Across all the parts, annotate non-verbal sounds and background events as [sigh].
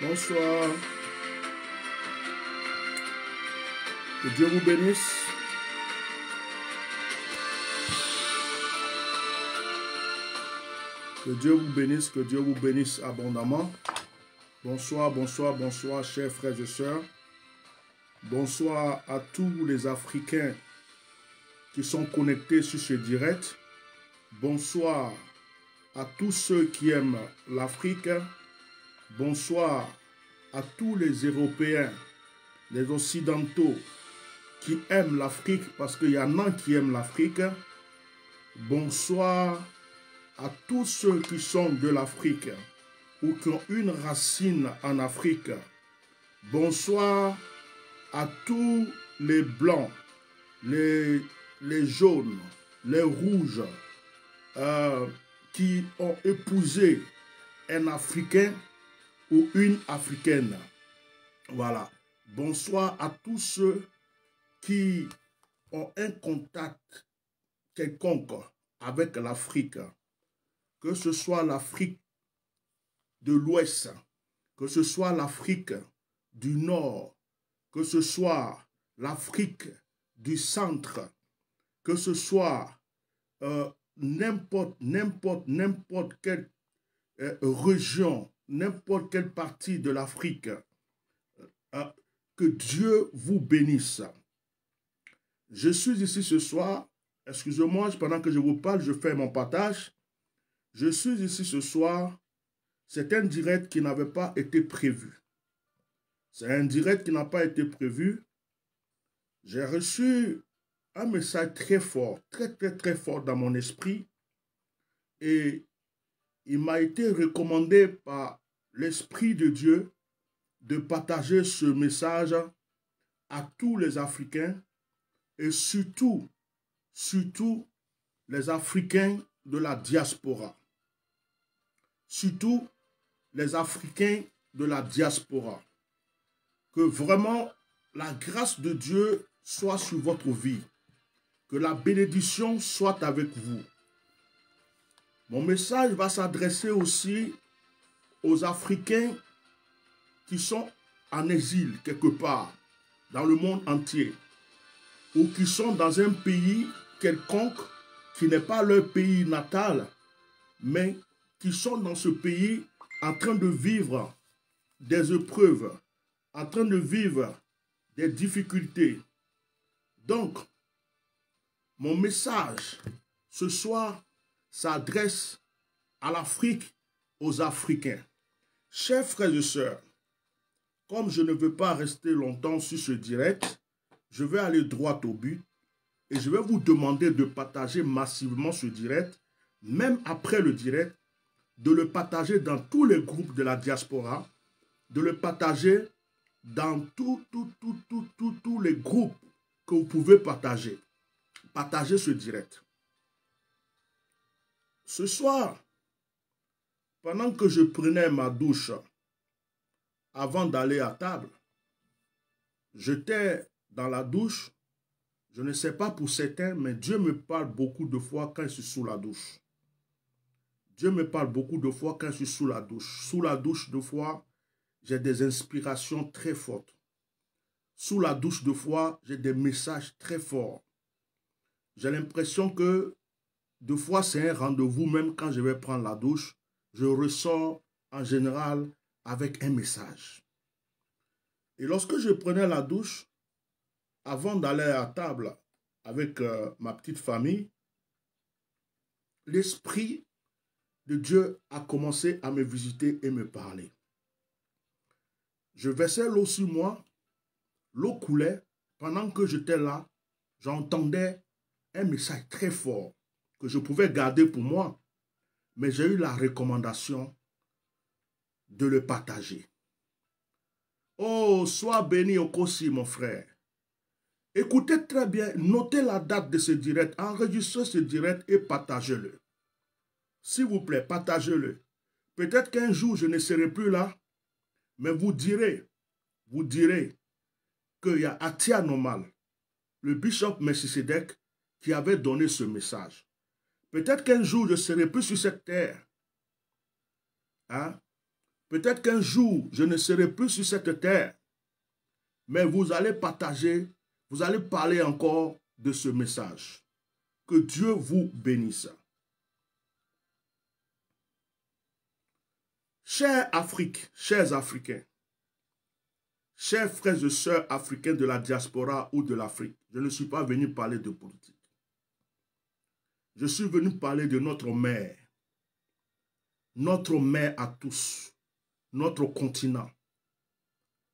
Bonsoir. Que Dieu vous bénisse. Que Dieu vous bénisse, que Dieu vous bénisse abondamment. Bonsoir, bonsoir, bonsoir, chers frères et sœurs. Bonsoir à tous les Africains qui sont connectés sur ce direct. Bonsoir à tous ceux qui aiment l'Afrique. Bonsoir à tous les Européens, les Occidentaux qui aiment l'Afrique, parce qu'il y en a qui aiment l'Afrique. Bonsoir à tous ceux qui sont de l'Afrique ou qui ont une racine en Afrique. Bonsoir à tous les blancs, les, jaunes, les rouges euh, qui ont épousé un Africain ou une africaine. Voilà. Bonsoir à tous ceux qui ont un contact quelconque avec l'Afrique, que ce soit l'Afrique de l'Ouest, que ce soit l'Afrique du Nord, que ce soit l'Afrique du Centre, que ce soit euh, n'importe, n'importe, n'importe quelle euh, région n'importe quelle partie de l'Afrique, euh, ah, que Dieu vous bénisse. Je suis ici ce soir, excusez-moi, pendant que je vous parle, je fais mon partage. Je suis ici ce soir, c'est un direct qui n'avait pas été prévu. C'est un direct qui n'a pas été prévu. J'ai reçu un message très fort, très très très fort dans mon esprit. Et il m'a été recommandé par l'Esprit de Dieu de partager ce message à tous les Africains et surtout, surtout les Africains de la diaspora. Surtout les Africains de la diaspora. Que vraiment la grâce de Dieu soit sur votre vie. Que la bénédiction soit avec vous. Mon message va s'adresser aussi aux Africains qui sont en exil quelque part dans le monde entier ou qui sont dans un pays quelconque qui n'est pas leur pays natal, mais qui sont dans ce pays en train de vivre des épreuves, en train de vivre des difficultés. Donc, mon message ce soir s'adresse à l'Afrique, aux Africains. Chers frères et sœurs, comme je ne veux pas rester longtemps sur ce direct, je vais aller droit au but et je vais vous demander de partager massivement ce direct, même après le direct, de le partager dans tous les groupes de la diaspora, de le partager dans tous tout, tout, tout, tous les groupes que vous pouvez partager. Partagez ce direct. Ce soir, pendant que je prenais ma douche avant d'aller à table, j'étais dans la douche. Je ne sais pas pour certains, mais Dieu me parle beaucoup de fois quand je suis sous la douche. Dieu me parle beaucoup de fois quand je suis sous la douche. Sous la douche, de fois, j'ai des inspirations très fortes. Sous la douche, de fois, j'ai des messages très forts. J'ai l'impression que deux fois, c'est un rendez-vous, même quand je vais prendre la douche, je ressors en général avec un message. Et lorsque je prenais la douche, avant d'aller à table avec euh, ma petite famille, l'Esprit de Dieu a commencé à me visiter et me parler. Je versais l'eau sur moi, l'eau coulait. Pendant que j'étais là, j'entendais un message très fort que je pouvais garder pour moi, mais j'ai eu la recommandation de le partager. Oh, sois béni au mon frère. Écoutez très bien, notez la date de ce direct, enregistrez ce direct et partagez-le. S'il vous plaît, partagez-le. Peut-être qu'un jour, je ne serai plus là, mais vous direz, vous direz qu'il y a Atia Nomal, le bishop Messisedec, qui avait donné ce message. Peut-être qu'un jour, je ne serai plus sur cette terre. Hein? Peut-être qu'un jour, je ne serai plus sur cette terre. Mais vous allez partager, vous allez parler encore de ce message. Que Dieu vous bénisse. Chers Afrique, chers Africains, chers frères et sœurs africains de la diaspora ou de l'Afrique, je ne suis pas venu parler de politique. Je suis venu parler de notre mère. Notre mère à tous. Notre continent.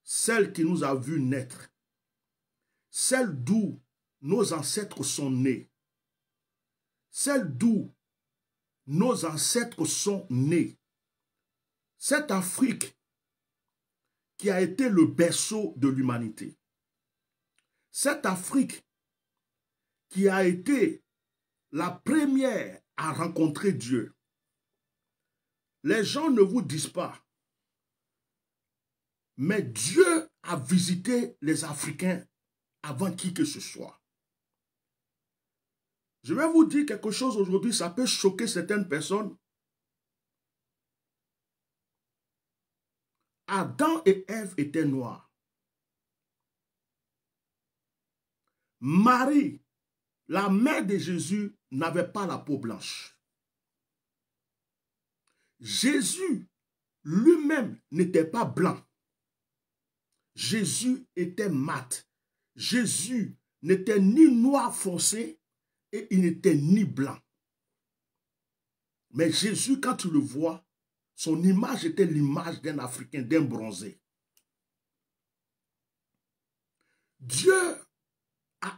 Celle qui nous a vus naître. Celle d'où nos ancêtres sont nés. Celle d'où nos ancêtres sont nés. Cette Afrique qui a été le berceau de l'humanité. Cette Afrique qui a été la première à rencontrer Dieu. Les gens ne vous disent pas. Mais Dieu a visité les Africains avant qui que ce soit. Je vais vous dire quelque chose aujourd'hui, ça peut choquer certaines personnes. Adam et Ève étaient noirs. Marie la mère de Jésus n'avait pas la peau blanche. Jésus lui-même n'était pas blanc. Jésus était mat. Jésus n'était ni noir foncé et il n'était ni blanc. Mais Jésus, quand tu le vois, son image était l'image d'un Africain, d'un bronzé. Dieu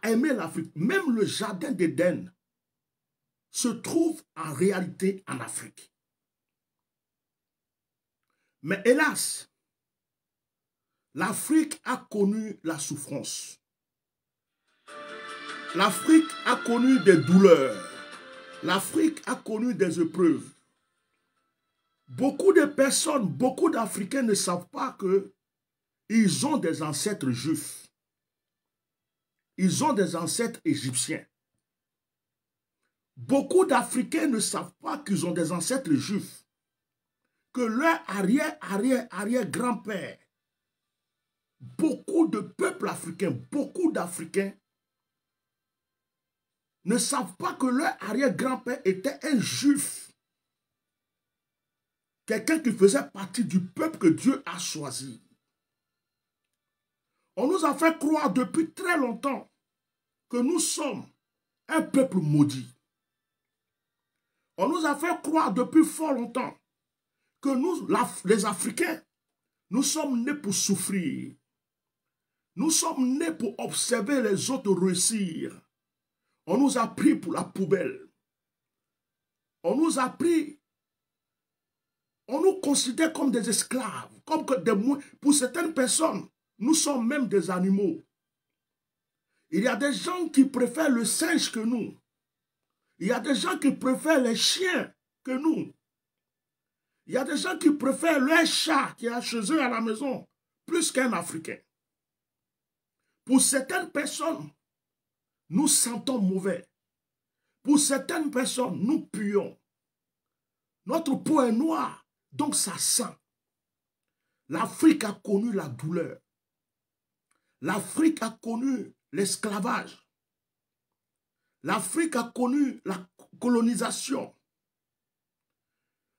a aimer l'Afrique. Même le jardin d'Éden se trouve en réalité en Afrique. Mais hélas, l'Afrique a connu la souffrance. L'Afrique a connu des douleurs. L'Afrique a connu des épreuves. Beaucoup de personnes, beaucoup d'Africains ne savent pas que ils ont des ancêtres juifs ils ont des ancêtres égyptiens. Beaucoup d'Africains ne savent pas qu'ils ont des ancêtres juifs, que leur arrière, arrière, arrière grand-père, beaucoup de peuples africains, beaucoup d'Africains ne savent pas que leur arrière-grand-père était un juif. Quelqu'un qui faisait partie du peuple que Dieu a choisi. On nous a fait croire depuis très longtemps que nous sommes un peuple maudit. On nous a fait croire depuis fort longtemps que nous, les Africains, nous sommes nés pour souffrir. Nous sommes nés pour observer les autres réussir. On nous a pris pour la poubelle. On nous a pris. On nous considère comme des esclaves, comme que des pour certaines personnes, nous sommes même des animaux. Il y a des gens qui préfèrent le singe que nous. Il y a des gens qui préfèrent les chiens que nous. Il y a des gens qui préfèrent le chat qui est chez eux à la maison plus qu'un Africain. Pour certaines personnes, nous sentons mauvais. Pour certaines personnes, nous puons. Notre peau est noire, donc ça sent. L'Afrique a connu la douleur. L'Afrique a connu l'esclavage. L'Afrique a connu la colonisation.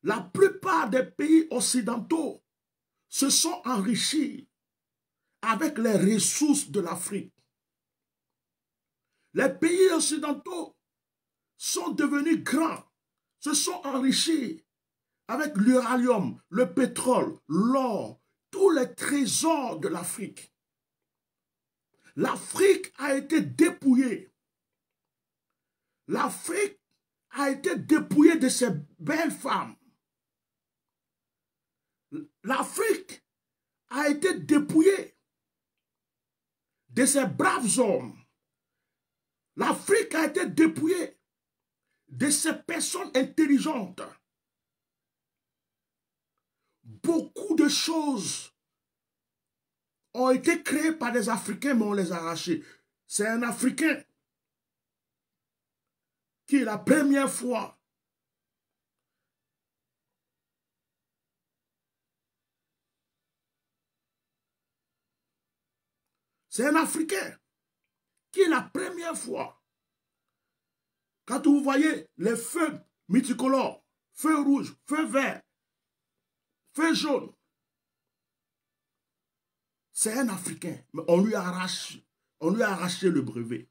La plupart des pays occidentaux se sont enrichis avec les ressources de l'Afrique. Les pays occidentaux sont devenus grands, se sont enrichis avec l'uranium, le pétrole, l'or, tous les trésors de l'Afrique. L'Afrique a été dépouillée. L'Afrique a été dépouillée de ses belles femmes. L'Afrique a été dépouillée de ses braves hommes. L'Afrique a été dépouillée de ces personnes intelligentes. Beaucoup de choses ont été créés par des Africains, mais on les a arrachés. C'est un Africain qui, est la première fois, c'est un Africain qui, est la première fois, quand vous voyez les feux multicolores, feu rouge, feu vert, feu jaune, c'est un Africain, mais on lui arrache, on lui a arraché le brevet.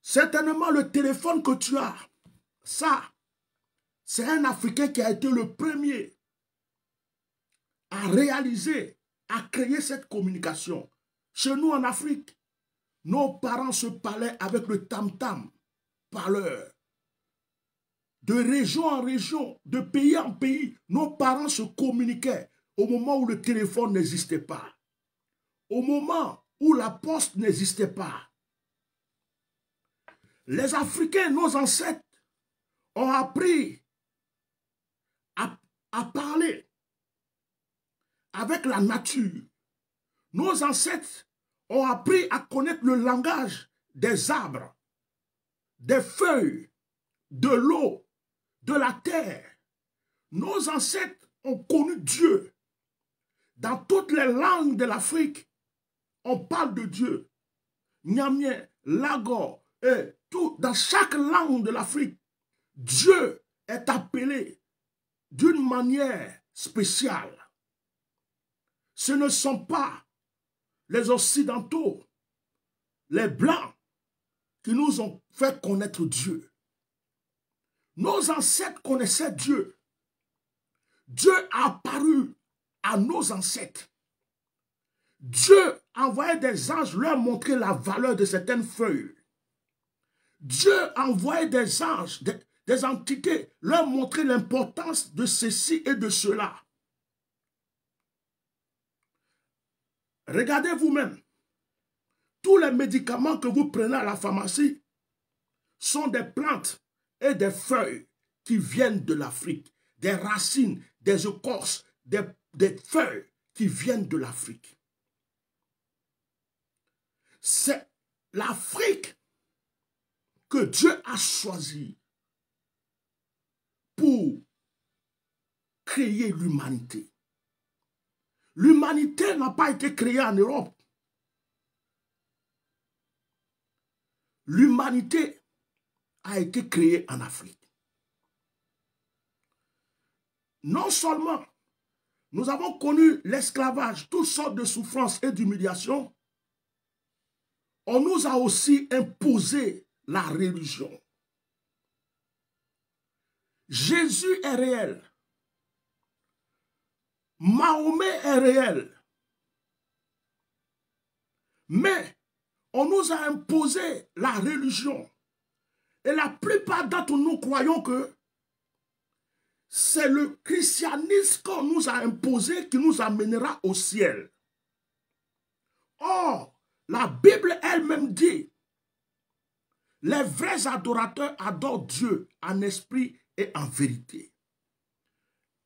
Certainement, le téléphone que tu as, ça, c'est un Africain qui a été le premier à réaliser, à créer cette communication. Chez nous, en Afrique, nos parents se parlaient avec le tam-tam, parleur. De région en région, de pays en pays, nos parents se communiquaient au moment où le téléphone n'existait pas, au moment où la poste n'existait pas, les Africains, nos ancêtres, ont appris à, parler avec la nature. Nos ancêtres ont appris à connaître le langage des arbres, des feuilles, de l'eau, de la terre. Nos ancêtres ont connu Dieu dans toutes les langues de l'Afrique, on parle de Dieu. Niamien, Lagor, et tout, dans chaque langue de l'Afrique, Dieu est appelé d'une manière spéciale. Ce ne sont pas les Occidentaux, les Blancs, qui nous ont fait connaître Dieu. Nos ancêtres connaissaient Dieu. Dieu a apparu à nos ancêtres. Dieu envoyait des anges leur montrer la valeur de certaines feuilles. Dieu envoyait des anges, des, des entités, leur montrer l'importance de ceci et de cela. Regardez vous-même. Tous les médicaments que vous prenez à la pharmacie sont des plantes et des feuilles qui viennent de l'Afrique, des racines, des écorces, des des feuilles qui viennent de l'Afrique. C'est l'Afrique que Dieu a choisie pour créer l'humanité. L'humanité n'a pas été créée en Europe. L'humanité a été créée en Afrique. Non seulement nous avons connu l'esclavage, toutes sortes de souffrances et d'humiliations. On nous a aussi imposé la religion. Jésus est réel. Mahomet est réel. Mais on nous a imposé la religion. Et la plupart d'entre nous croyons que c'est le christianisme qu'on nous a imposé qui nous amènera au ciel. Or, la Bible elle-même dit, les vrais adorateurs adorent Dieu en esprit et en vérité.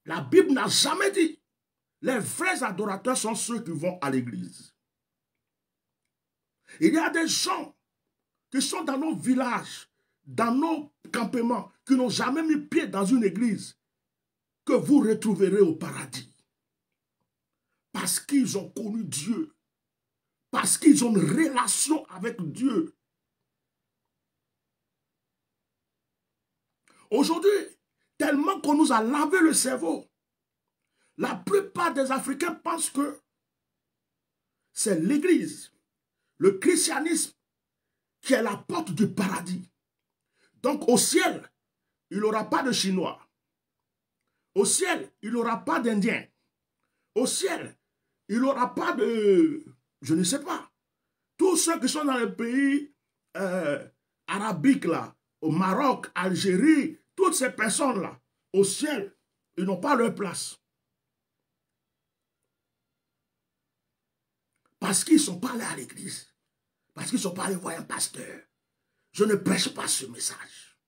La Bible n'a jamais dit, les vrais adorateurs sont ceux qui vont à l'église. Il y a des gens qui sont dans nos villages, dans nos campements, qui n'ont jamais mis pied dans une église, que vous retrouverez au paradis. Parce qu'ils ont connu Dieu. Parce qu'ils ont une relation avec Dieu. Aujourd'hui, tellement qu'on nous a lavé le cerveau, la plupart des Africains pensent que c'est l'Église, le christianisme qui est la porte du paradis. Donc au ciel, il n'y aura pas de Chinois, au ciel, il aura pas d'Indiens. Au ciel, il aura pas de... Je ne sais pas. Tous ceux qui sont dans les pays euh, arabiques, là, au Maroc, Algérie, toutes ces personnes-là, au ciel, ils n'ont pas leur place. Parce qu'ils ne sont pas allés à l'église. Parce qu'ils ne sont pas allés voir un pasteur. Je ne prêche pas ce message.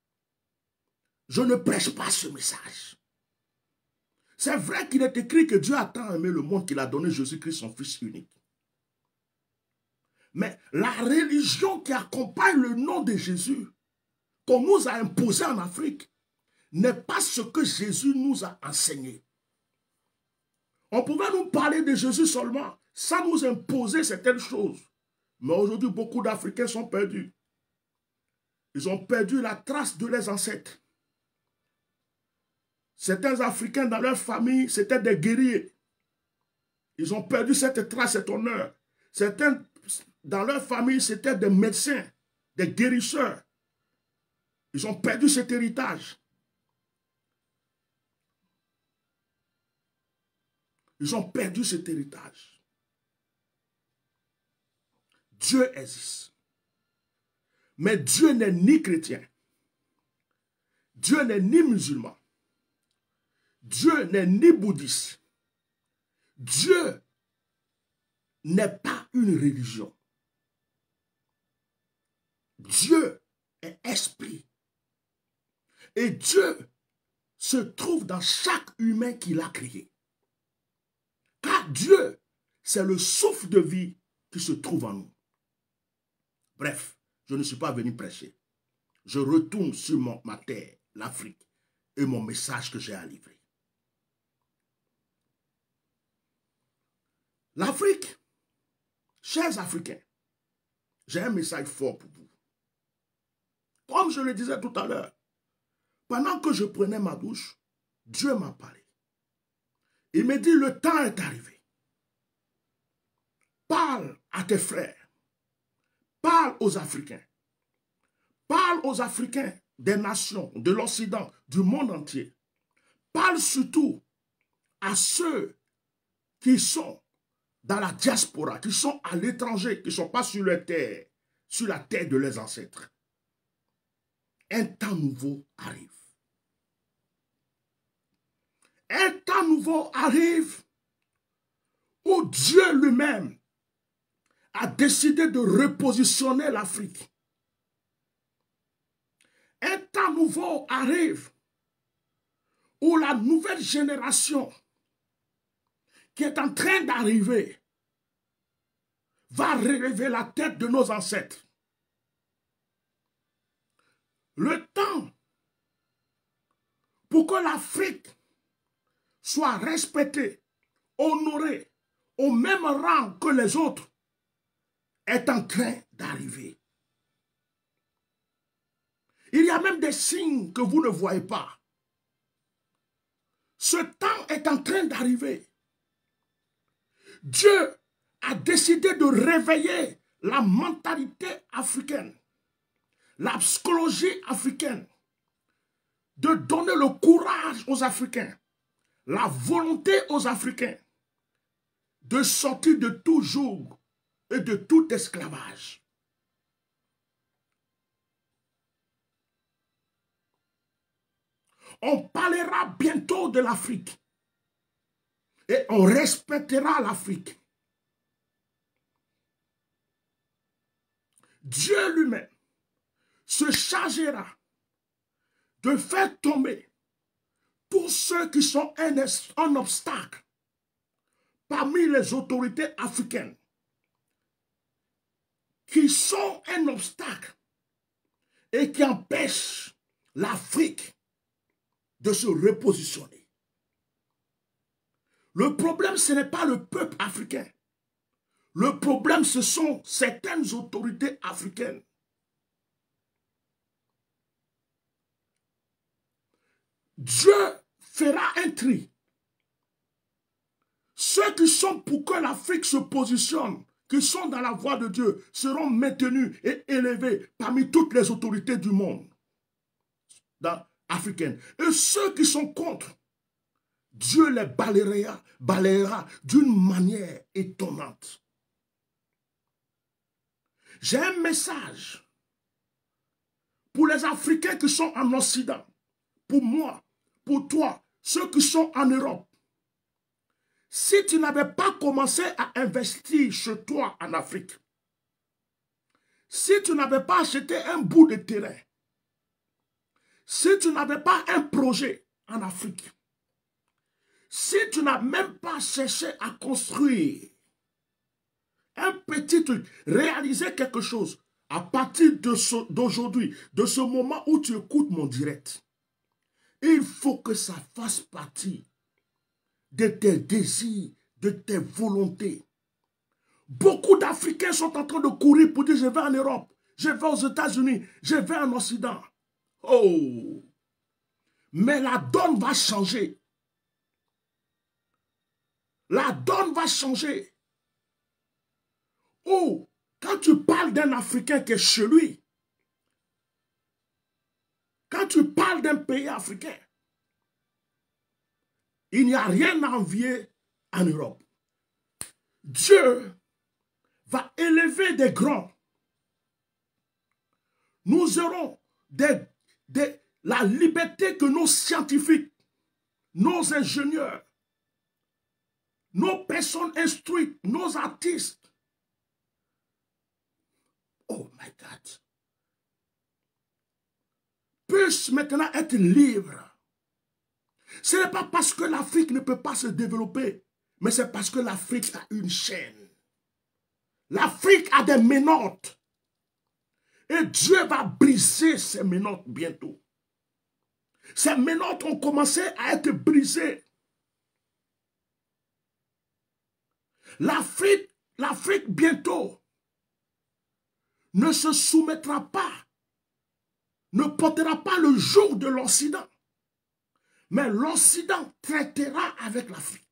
Je ne prêche pas ce message. C'est vrai qu'il est écrit que Dieu a tant aimé le monde qu'il a donné Jésus-Christ, son Fils unique. Mais la religion qui accompagne le nom de Jésus, qu'on nous a imposé en Afrique, n'est pas ce que Jésus nous a enseigné. On pouvait nous parler de Jésus seulement, sans nous imposer certaines choses. Mais aujourd'hui, beaucoup d'Africains sont perdus. Ils ont perdu la trace de leurs ancêtres. Certains Africains dans leur famille, c'était des guerriers. Ils ont perdu cette trace, cet honneur. Certains dans leur famille, c'était des médecins, des guérisseurs. Ils ont perdu cet héritage. Ils ont perdu cet héritage. Dieu existe. Mais Dieu n'est ni chrétien. Dieu n'est ni musulman. Dieu n'est ni bouddhiste. Dieu n'est pas une religion. Dieu est esprit. Et Dieu se trouve dans chaque humain qu'il a créé. Car Dieu, c'est le souffle de vie qui se trouve en nous. Bref, je ne suis pas venu prêcher. Je retourne sur mon, ma terre, l'Afrique, et mon message que j'ai à livrer. L'Afrique, chers Africains, j'ai un message fort pour vous. Comme je le disais tout à l'heure, pendant que je prenais ma douche, Dieu m'a parlé. Il me dit, le temps est arrivé. Parle à tes frères. Parle aux Africains. Parle aux Africains des nations, de l'Occident, du monde entier. Parle surtout à ceux qui sont dans la diaspora, qui sont à l'étranger, qui ne sont pas sur leur terre, sur la terre de leurs ancêtres. Un temps nouveau arrive. Un temps nouveau arrive où Dieu lui-même a décidé de repositionner l'Afrique. Un temps nouveau arrive où la nouvelle génération qui est en train d'arriver va révéler la tête de nos ancêtres. Le temps pour que l'Afrique soit respectée, honorée, au même rang que les autres, est en train d'arriver. Il y a même des signes que vous ne voyez pas. Ce temps est en train d'arriver. Dieu a décidé de réveiller la mentalité africaine, la psychologie africaine, de donner le courage aux Africains, la volonté aux Africains de sortir de tout jour et de tout esclavage. On parlera bientôt de l'Afrique et on respectera l'Afrique. Dieu lui-même se chargera de faire tomber tous ceux qui sont un, obstacle parmi les autorités africaines qui sont un obstacle et qui empêchent l'Afrique de se repositionner. Le problème, ce n'est pas le peuple africain. Le problème, ce sont certaines autorités africaines. Dieu fera un tri. Ceux qui sont pour que l'Afrique se positionne, qui sont dans la voie de Dieu, seront maintenus et élevés parmi toutes les autorités du monde africaine. Et ceux qui sont contre Dieu les balayera, d'une manière étonnante. J'ai un message pour les Africains qui sont en Occident, pour moi, pour toi, ceux qui sont en Europe. Si tu n'avais pas commencé à investir chez toi en Afrique, si tu n'avais pas acheté un bout de terrain, si tu n'avais pas un projet en Afrique, si tu n'as même pas cherché à construire un petit truc, réaliser quelque chose à partir d'aujourd'hui, de, ce moment où tu écoutes mon direct, il faut que ça fasse partie de tes désirs, de tes volontés. Beaucoup d'Africains sont en train de courir pour dire je vais en Europe, je vais aux États-Unis, je vais en Occident. Oh! Mais la donne va changer. La donne va changer. Ou, quand tu parles d'un Africain qui est chez lui, quand tu parles d'un pays africain, il n'y a rien à envier en Europe. Dieu va élever des grands. Nous aurons la liberté que nos scientifiques, nos ingénieurs, nos personnes instruites, nos artistes. Oh my God. Puissent maintenant être libres. Ce n'est pas parce que l'Afrique ne peut pas se développer, mais c'est parce que l'Afrique a une chaîne. L'Afrique a des menottes. Et Dieu va briser ces menottes bientôt. Ces menottes ont commencé à être brisées L'Afrique, l'Afrique bientôt ne se soumettra pas, ne portera pas le jour de l'Occident. Mais l'Occident traitera avec l'Afrique.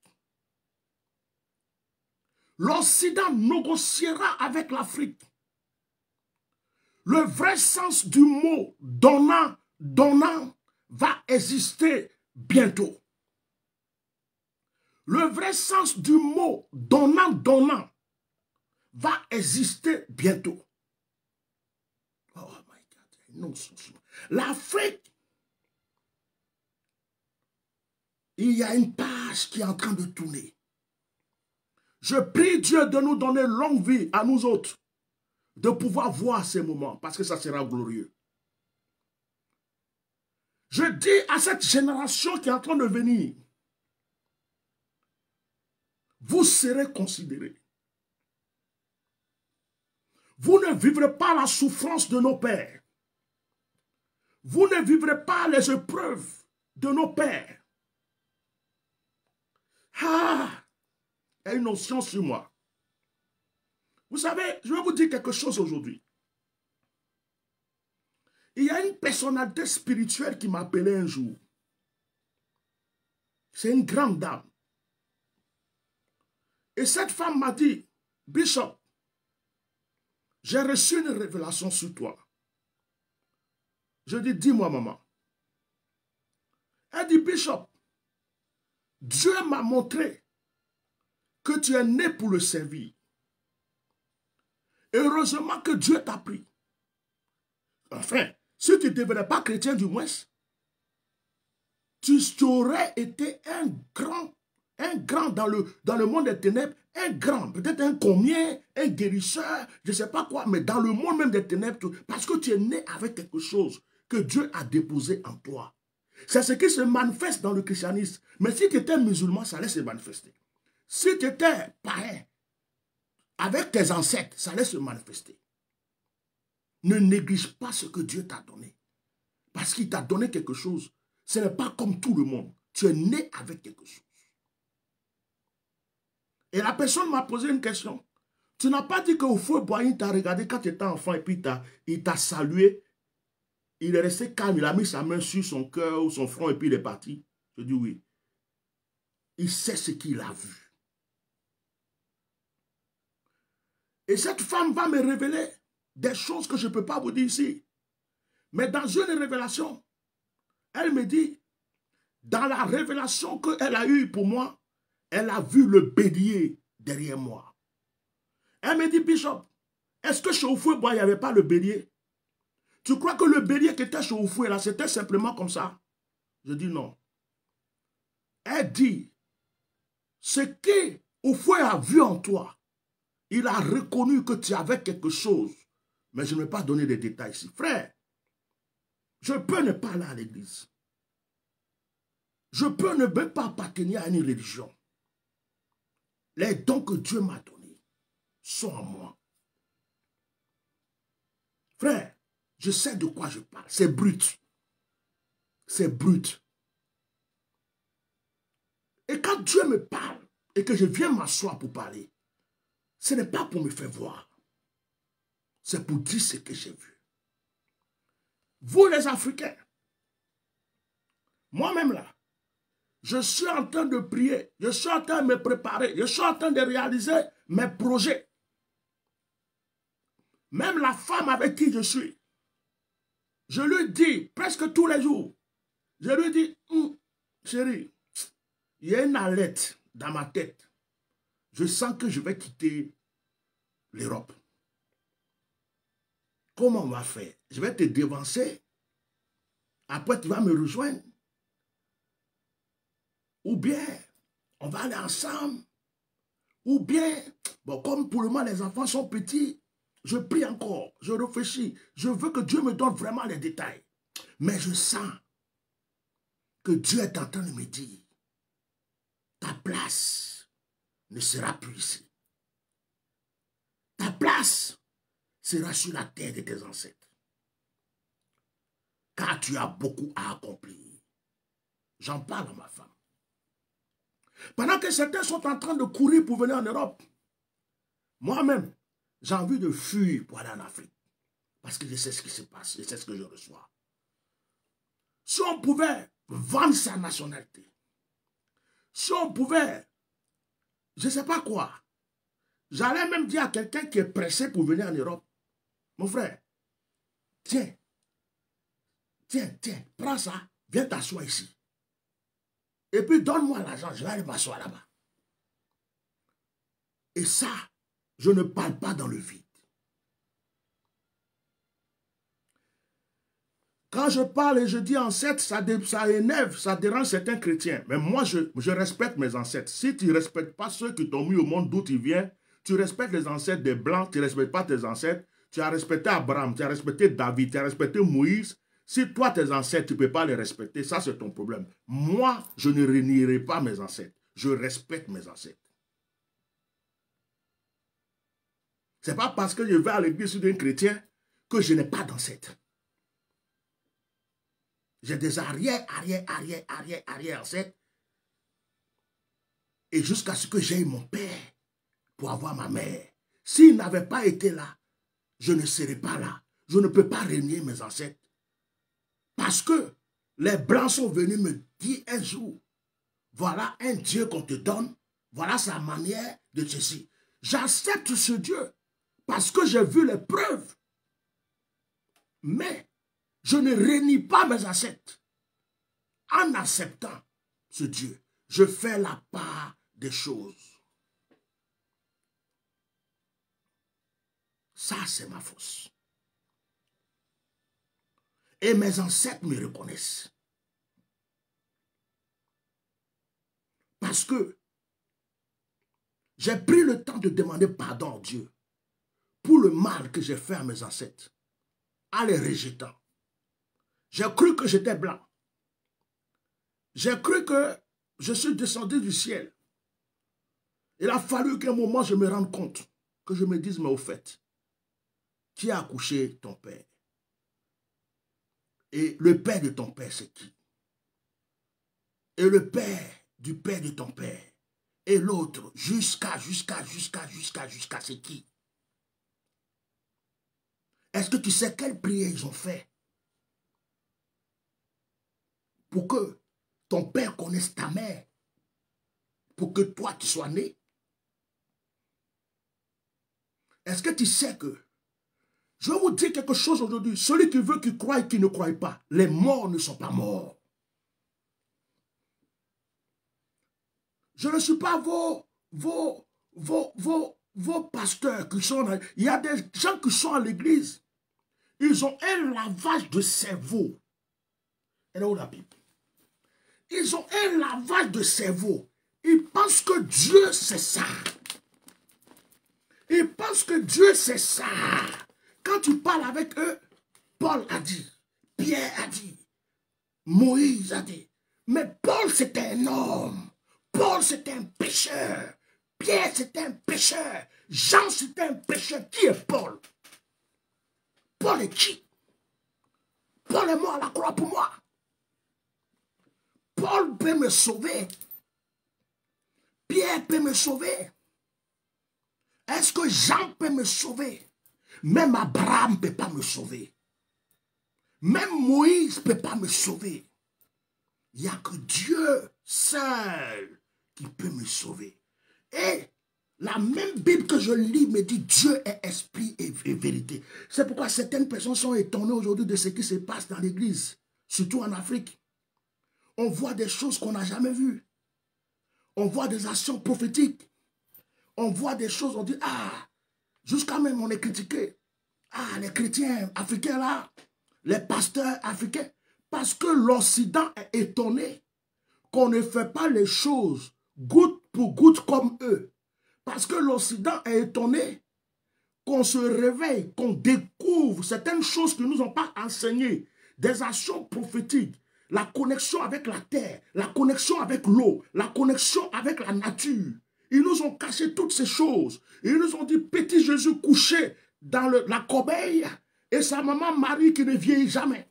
L'Occident négociera avec l'Afrique. Le vrai sens du mot donnant, donnant va exister bientôt le vrai sens du mot donnant, donnant va exister bientôt. Oh my God, non. L'Afrique, il y a une page qui est en train de tourner. Je prie Dieu de nous donner longue vie à nous autres, de pouvoir voir ces moments, parce que ça sera glorieux. Je dis à cette génération qui est en train de venir, vous serez considérés. Vous ne vivrez pas la souffrance de nos pères. Vous ne vivrez pas les épreuves de nos pères. Ah, il y a une notion sur moi. Vous savez, je vais vous dire quelque chose aujourd'hui. Il y a une personnalité spirituelle qui m'appelait un jour. C'est une grande dame. Et cette femme m'a dit, Bishop, j'ai reçu une révélation sur toi. Je dis, dis-moi, maman. Elle dit, Bishop, Dieu m'a montré que tu es né pour le servir. heureusement que Dieu t'a pris. Enfin, si tu ne devenais pas chrétien du moins, tu aurais été un grand un grand dans le, dans le monde des ténèbres, un grand, peut-être un combien, un guérisseur, je ne sais pas quoi, mais dans le monde même des ténèbres, parce que tu es né avec quelque chose que Dieu a déposé en toi. C'est ce qui se manifeste dans le christianisme. Mais si tu étais musulman, ça allait se manifester. Si tu étais païen, avec tes ancêtres, ça allait se manifester. Ne néglige pas ce que Dieu t'a donné. Parce qu'il t'a donné quelque chose. Ce n'est pas comme tout le monde. Tu es né avec quelque chose. Et la personne m'a posé une question. Tu n'as pas dit que feu Boyin t'a regardé quand tu étais enfant et puis il t'a salué. Il est resté calme, il a mis sa main sur son cœur ou son front et puis il est parti. Je dis oui. Il sait ce qu'il a vu. Et cette femme va me révéler des choses que je ne peux pas vous dire ici. Mais dans une révélation, elle me dit, dans la révélation qu'elle a eue pour moi, elle a vu le bélier derrière moi. Elle me dit, Bishop, est-ce que chez Oufoué, il n'y avait pas le bélier Tu crois que le bélier qui était chez Oufoué, là, c'était simplement comme ça Je dis non. Elle dit, ce que Oufoué a vu en toi, il a reconnu que tu avais quelque chose, mais je ne vais pas donner des détails ici. Frère, je peux ne pas aller à l'église. Je peux ne pas appartenir à une religion les dons que Dieu m'a donnés sont à moi. Frère, je sais de quoi je parle. C'est brut. C'est brut. Et quand Dieu me parle et que je viens m'asseoir pour parler, ce n'est pas pour me faire voir. C'est pour dire ce que j'ai vu. Vous les Africains, moi-même là, je suis en train de prier. Je suis en train de me préparer. Je suis en train de réaliser mes projets. Même la femme avec qui je suis. Je lui dis presque tous les jours. Je lui dis, hum, chérie, il y a une alerte dans ma tête. Je sens que je vais quitter l'Europe. Comment on va faire Je vais te devancer. Après, tu vas me rejoindre. Ou bien, on va aller ensemble. Ou bien, bon, comme pour le moment, les enfants sont petits, je prie encore, je réfléchis. Je veux que Dieu me donne vraiment les détails. Mais je sens que Dieu est en train de me dire, ta place ne sera plus ici. Ta place sera sur la terre de tes ancêtres. Car tu as beaucoup à accomplir. J'en parle à ma femme. Pendant que certains sont en train de courir pour venir en Europe, moi-même, j'ai envie de fuir pour aller en Afrique. Parce que je sais ce qui se passe, je sais ce que je reçois. Si on pouvait vendre sa nationalité, si on pouvait, je ne sais pas quoi, j'allais même dire à quelqu'un qui est pressé pour venir en Europe, mon frère, tiens, tiens, tiens, prends ça, viens t'asseoir ici. Et puis donne-moi l'argent, je vais aller m'asseoir là-bas. Et ça, je ne parle pas dans le vide. Quand je parle et je dis ancêtre, ça, ça énerve, ça dérange certains chrétiens. Mais moi, je, je respecte mes ancêtres. Si tu ne respectes pas ceux qui t'ont mis au monde d'où tu viens, tu respectes les ancêtres des Blancs, tu ne respectes pas tes ancêtres. Tu as respecté Abraham, tu as respecté David, tu as respecté Moïse, si toi, tes ancêtres, tu ne peux pas les respecter, ça c'est ton problème. Moi, je ne renierai pas mes ancêtres. Je respecte mes ancêtres. Ce n'est pas parce que je vais à l'église d'un chrétien que je n'ai pas d'ancêtres. J'ai des arrières, arrière, arrière, arrière, arrière ancêtres. Et jusqu'à ce que j'aie mon père pour avoir ma mère. S'il n'avait pas été là, je ne serais pas là. Je ne peux pas régner mes ancêtres. Parce que les Blancs sont venus me dire un jour, voilà un Dieu qu'on te donne, voilà sa manière de ceci. J'accepte ce Dieu parce que j'ai vu les preuves. Mais je ne renie pas mes assiettes. En acceptant ce Dieu, je fais la part des choses. Ça, c'est ma force et mes ancêtres me reconnaissent. Parce que j'ai pris le temps de demander pardon à Dieu pour le mal que j'ai fait à mes ancêtres, à les rejetant. J'ai cru que j'étais blanc. J'ai cru que je suis descendu du ciel. Il a fallu qu'un moment je me rende compte, que je me dise, mais au fait, qui a accouché ton père et le père de ton père, c'est qui Et le père du père de ton père. Et l'autre, jusqu'à, jusqu'à, jusqu'à, jusqu'à, jusqu'à, c'est qui Est-ce que tu sais quelle prière ils ont fait Pour que ton père connaisse ta mère. Pour que toi, tu sois né. Est-ce que tu sais que je vais vous dire quelque chose aujourd'hui. Celui qui veut qu'il croie et qui ne croit pas, les morts ne sont pas morts. Je ne suis pas vos, vos, vos, vos, pasteurs qui sont... Il y a des gens qui sont à l'église. Ils ont un lavage de cerveau. Elle est où la Bible Ils ont un lavage de cerveau. Ils pensent que Dieu, c'est ça. Ils pensent que Dieu, c'est ça. Quand tu parles avec eux, Paul a dit, Pierre a dit, Moïse a dit. Mais Paul, c'était un homme. Paul, c'est un pécheur. Pierre, c'est un pécheur. Jean, c'était un pécheur. Qui est Paul Paul est qui Paul est mort à la croix pour moi. Paul peut me sauver. Pierre peut me sauver. Est-ce que Jean peut me sauver même Abraham ne peut pas me sauver. Même Moïse ne peut pas me sauver. Il n'y a que Dieu seul qui peut me sauver. Et la même Bible que je lis me dit Dieu est esprit et, vérité. C'est pourquoi certaines personnes sont étonnées aujourd'hui de ce qui se passe dans l'église, surtout en Afrique. On voit des choses qu'on n'a jamais vues. On voit des actions prophétiques. On voit des choses, on dit Ah, jusqu'à même on est critiqué. Ah, les chrétiens africains là, les pasteurs africains. Parce que l'Occident est étonné qu'on ne fait pas les choses goutte pour goutte comme eux. Parce que l'Occident est étonné qu'on se réveille, qu'on découvre certaines choses ne nous ont pas enseignées. Des actions prophétiques, la connexion avec la terre, la connexion avec l'eau, la connexion avec la nature. Ils nous ont caché toutes ces choses. Ils nous ont dit, petit Jésus couché, dans la cobaye et sa maman Marie qui ne vieillit jamais.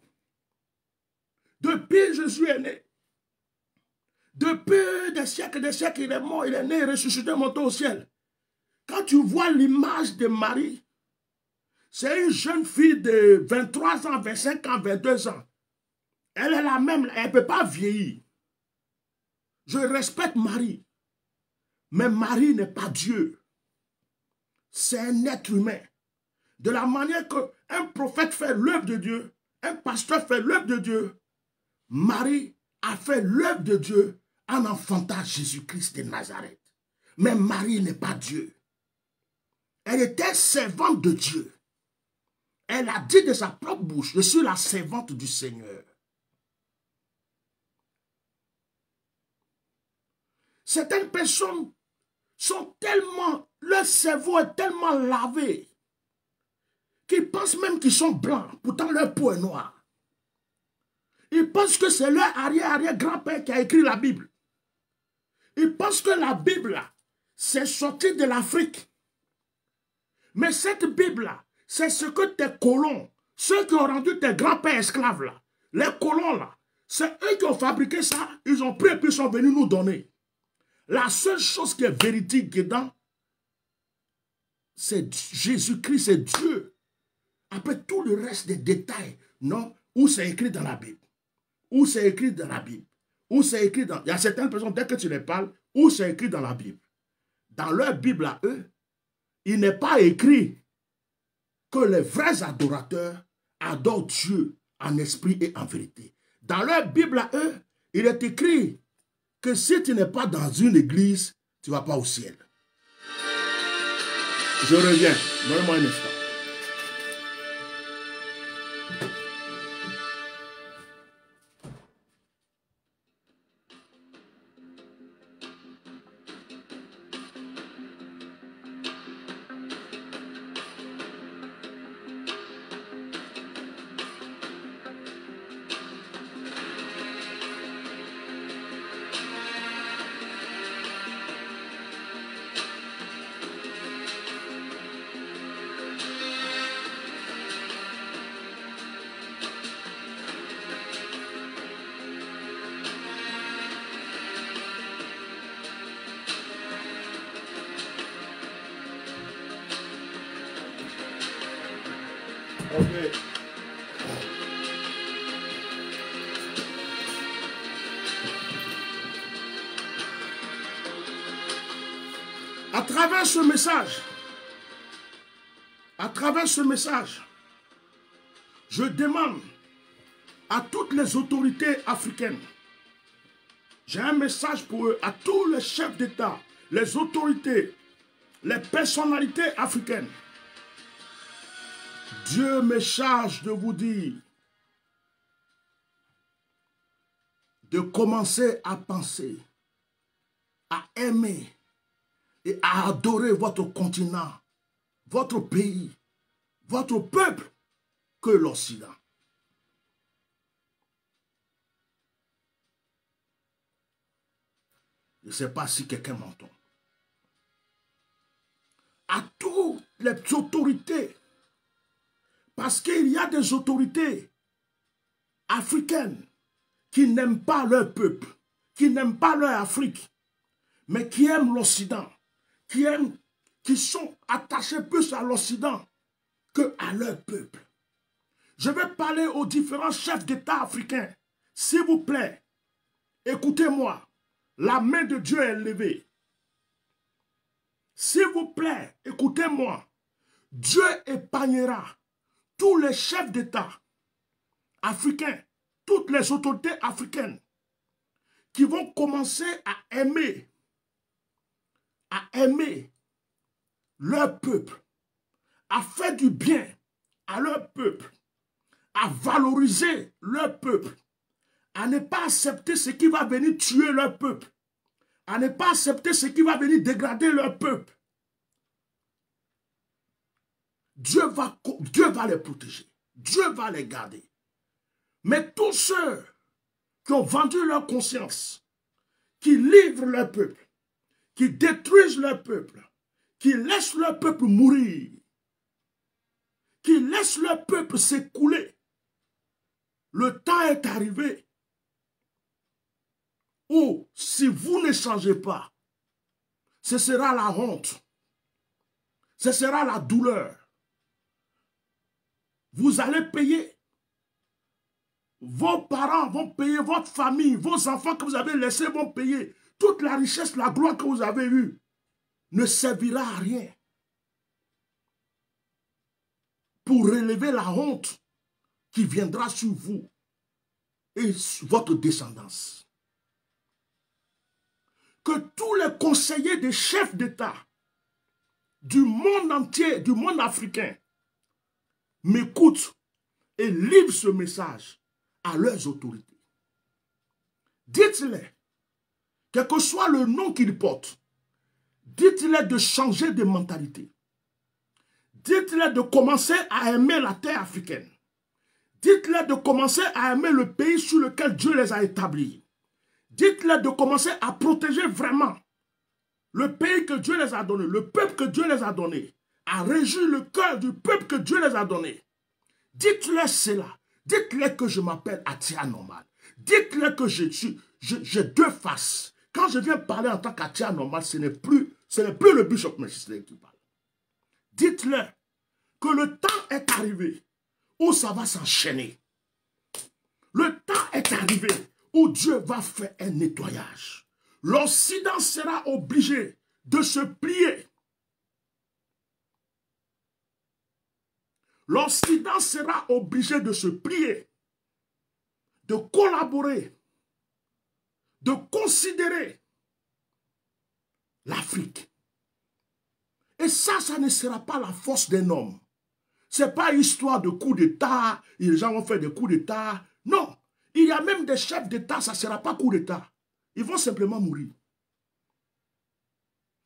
Depuis je suis né, depuis des siècles, des siècles, il est mort, il est né, ressuscité, monté au ciel. Quand tu vois l'image de Marie, c'est une jeune fille de 23 ans, 25 ans, 22 ans. Elle est la même, elle ne peut pas vieillir. Je respecte Marie. Mais Marie n'est pas Dieu. C'est un être humain de la manière qu'un prophète fait l'œuvre de Dieu, un pasteur fait l'œuvre de Dieu, Marie a fait l'œuvre de Dieu en enfantant Jésus-Christ de Nazareth. Mais Marie n'est pas Dieu. Elle était servante de Dieu. Elle a dit de sa propre bouche, je suis la servante du Seigneur. Certaines personnes sont tellement, leur cerveau est tellement lavé qui pensent même qu'ils sont blancs, pourtant leur peau est noire. Ils pensent que c'est leur arrière-arrière-grand-père qui a écrit la Bible. Ils pensent que la Bible, c'est sorti de l'Afrique. Mais cette Bible-là, c'est ce que tes colons, ceux qui ont rendu tes grands-pères esclaves, là, les colons, là, c'est eux qui ont fabriqué ça, ils ont pris et puis sont venus nous donner. La seule chose qui est véridique dedans, c'est Jésus-Christ, c'est Dieu. Après tout le reste des détails, non, où c'est écrit dans la Bible. Où c'est écrit dans la Bible. Où c'est écrit dans... Il y a certaines personnes, dès que tu les parles, où c'est écrit dans la Bible. Dans leur Bible à eux, il n'est pas écrit que les vrais adorateurs adorent Dieu en esprit et en vérité. Dans leur Bible à eux, il est écrit que si tu n'es pas dans une église, tu ne vas pas au ciel. Je reviens. Vraiment moi un à travers ce message, je demande à toutes les autorités africaines, j'ai un message pour eux, à tous les chefs d'État, les autorités, les personnalités africaines. Dieu me charge de vous dire de commencer à penser, à aimer, et à adorer votre continent, votre pays, votre peuple que l'Occident. Je ne sais pas si quelqu'un m'entend. À toutes les autorités, parce qu'il y a des autorités africaines qui n'aiment pas leur peuple, qui n'aiment pas leur Afrique, mais qui aiment l'Occident qui, sont attachés plus à l'Occident que à leur peuple. Je vais parler aux différents chefs d'État africains. S'il vous plaît, écoutez-moi. La main de Dieu est levée. S'il vous plaît, écoutez-moi. Dieu épargnera tous les chefs d'État africains, toutes les autorités africaines qui vont commencer à aimer à aimer leur peuple, à faire du bien à leur peuple, à valoriser leur peuple, à ne pas accepter ce qui va venir tuer leur peuple, à ne pas accepter ce qui va venir dégrader leur peuple. Dieu va, Dieu va les protéger. Dieu va les garder. Mais tous ceux qui ont vendu leur conscience, qui livrent leur peuple, qui détruisent le peuple, qui laissent le peuple mourir, qui laissent le peuple s'écouler. Le temps est arrivé où, si vous ne changez pas, ce sera la honte, ce sera la douleur. Vous allez payer vos parents vont payer, votre famille, vos enfants que vous avez laissés vont payer toute la richesse, la gloire que vous avez eue ne servira à rien pour relever la honte qui viendra sur vous et sur votre descendance. Que tous les conseillers des chefs d'État du monde entier, du monde africain, m'écoutent et livrent ce message à leurs autorités. Dites-les quel que soit le nom qu'il porte, dites-les de changer de mentalité. Dites-les de commencer à aimer la terre africaine. Dites-les de commencer à aimer le pays sur lequel Dieu les a établis. Dites-les de commencer à protéger vraiment le pays que Dieu les a donné, le peuple que Dieu les a donné, à régir le cœur du peuple que Dieu les a donné. Dites-les cela. Dites-les que je m'appelle Atia Normal. Dites-les que je suis, j'ai deux faces. Quand je viens parler en tant qu'athée normal, ce n'est plus, plus le bishop magistrat qui parle. Dites-leur que le temps est arrivé où ça va s'enchaîner. Le temps est arrivé où Dieu va faire un nettoyage. L'Occident sera obligé de se plier. L'Occident sera obligé de se plier, de collaborer de considérer l'Afrique. Et ça, ça ne sera pas la force d'un homme. Ce n'est pas histoire de coup d'État, les gens vont faire des coups d'État. Non, il y a même des chefs d'État, ça ne sera pas coup d'État. Ils vont simplement mourir.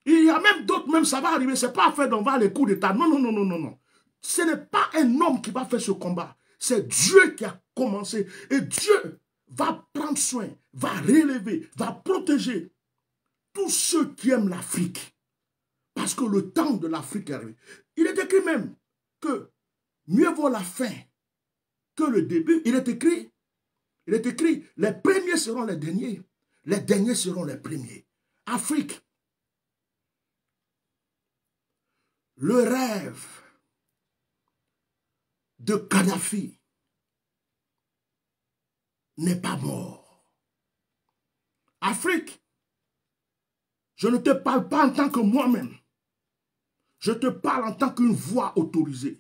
Il y a même d'autres, même ça va arriver, ce n'est pas affaire d'en les coups d'État. Non, non, non, non, non, non. Ce n'est pas un homme qui va faire ce combat. C'est Dieu qui a commencé. Et Dieu va prendre soin, va relever, va protéger tous ceux qui aiment l'Afrique. Parce que le temps de l'Afrique est arrivé. Il est écrit même que mieux vaut la fin que le début. Il est écrit, il est écrit, les premiers seront les derniers, les derniers seront les premiers. Afrique, le rêve de Kadhafi n'est pas mort. Afrique, je ne te parle pas en tant que moi-même. Je te parle en tant qu'une voix autorisée.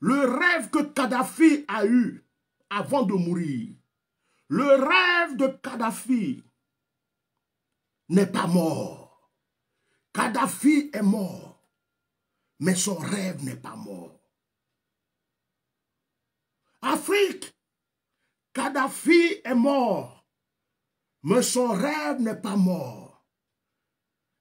Le rêve que Kadhafi a eu avant de mourir, le rêve de Kadhafi n'est pas mort. Kadhafi est mort, mais son rêve n'est pas mort. Afrique, Kadhafi est mort, mais son rêve n'est pas mort.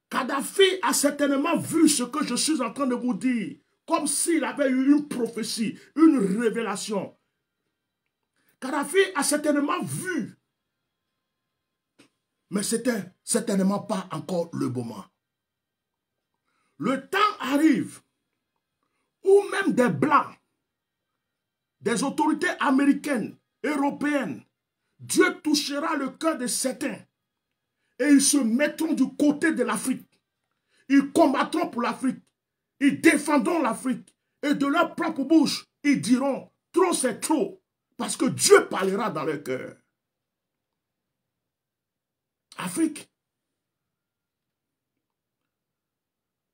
Kadhafi a certainement vu ce que je suis en train de vous dire, comme s'il avait eu une prophétie, une révélation. Kadhafi a certainement vu, mais c'était certainement pas encore le moment. Le temps arrive où même des Blancs, des autorités américaines, européenne, Dieu touchera le cœur de certains et ils se mettront du côté de l'Afrique. Ils combattront pour l'Afrique. Ils défendront l'Afrique. Et de leur propre bouche, ils diront, trop c'est trop, parce que Dieu parlera dans leur cœur. Afrique.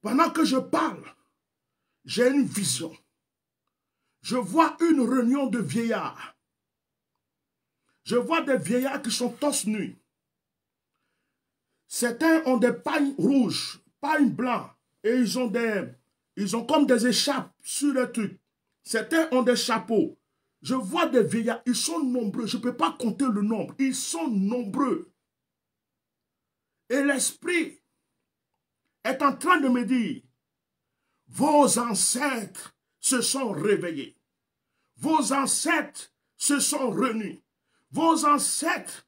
Pendant que je parle, j'ai une vision. Je vois une réunion de vieillards je vois des vieillards qui sont tous nus. Certains ont des pailles rouges, pailles blanches. et ils ont des, ils ont comme des échappes sur le truc. Certains ont des chapeaux. Je vois des vieillards, ils sont nombreux. Je ne peux pas compter le nombre. Ils sont nombreux. Et l'esprit est en train de me dire, vos ancêtres se sont réveillés. Vos ancêtres se sont renus. Vos ancêtres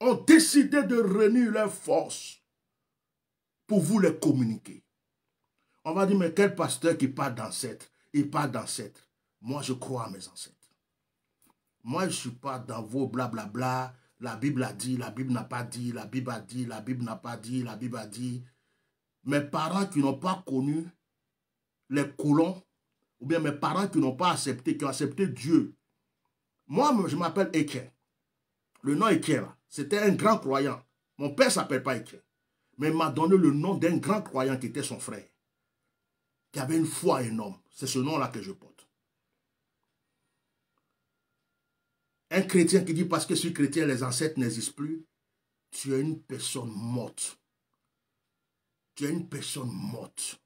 ont décidé de renier leurs forces pour vous les communiquer. On va dire, mais quel pasteur qui parle d'ancêtre, Il parle d'ancêtre. Moi, je crois à mes ancêtres. Moi, je ne suis pas dans vos blablabla. La Bible a dit, la Bible n'a pas dit, la Bible a dit, la Bible n'a pas dit, la Bible a dit. Mes parents qui n'ont pas connu les colons, ou bien mes parents qui n'ont pas accepté, qui ont accepté Dieu moi, je m'appelle Eker. Le nom Eker, c'était un grand croyant. Mon père s'appelle pas Eker. Mais il m'a donné le nom d'un grand croyant qui était son frère. Qui avait une foi énorme. C'est ce nom-là que je porte. Un chrétien qui dit parce que je chrétien, les ancêtres n'existent plus. Tu es une personne morte. Tu es une personne morte.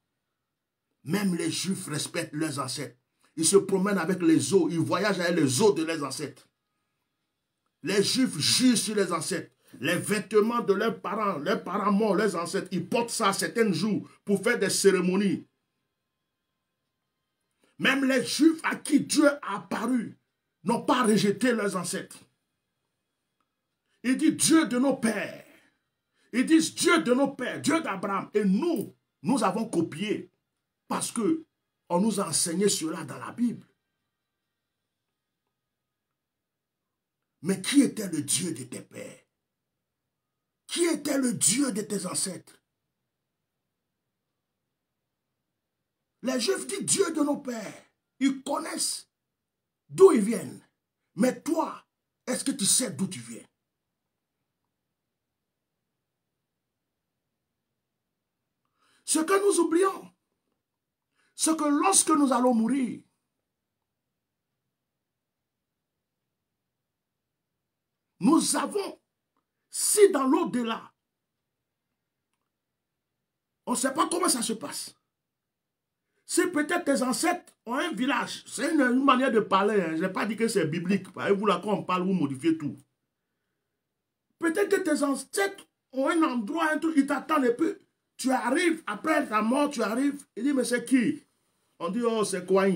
Même les juifs respectent leurs ancêtres. Ils se promènent avec les eaux. Ils voyagent avec les eaux de leurs ancêtres. Les Juifs jugent sur les ancêtres. Les vêtements de leurs parents, leurs parents morts, leurs ancêtres, ils portent ça certains jours pour faire des cérémonies. Même les Juifs à qui Dieu a apparu n'ont pas rejeté leurs ancêtres. Ils disent Dieu de nos pères. Ils disent Dieu de nos pères, Dieu d'Abraham. Et nous, nous avons copié parce que on nous a enseigné cela dans la Bible. Mais qui était le Dieu de tes pères Qui était le Dieu de tes ancêtres Les Juifs disent Dieu de nos pères. Ils connaissent d'où ils viennent. Mais toi, est-ce que tu sais d'où tu viens Ce que nous oublions, ce que lorsque nous allons mourir, nous avons, si dans l'au-delà, on ne sait pas comment ça se passe. Si peut-être tes ancêtres ont un village, c'est une, manière de parler, hein. je n'ai pas dit que c'est biblique, vous la quand on parle, vous modifiez tout. Peut-être que tes ancêtres ont un endroit, un truc, ils t'attendent et puis tu arrives, après ta mort, tu arrives, il dit, mais c'est qui on dit, oh, c'est quoi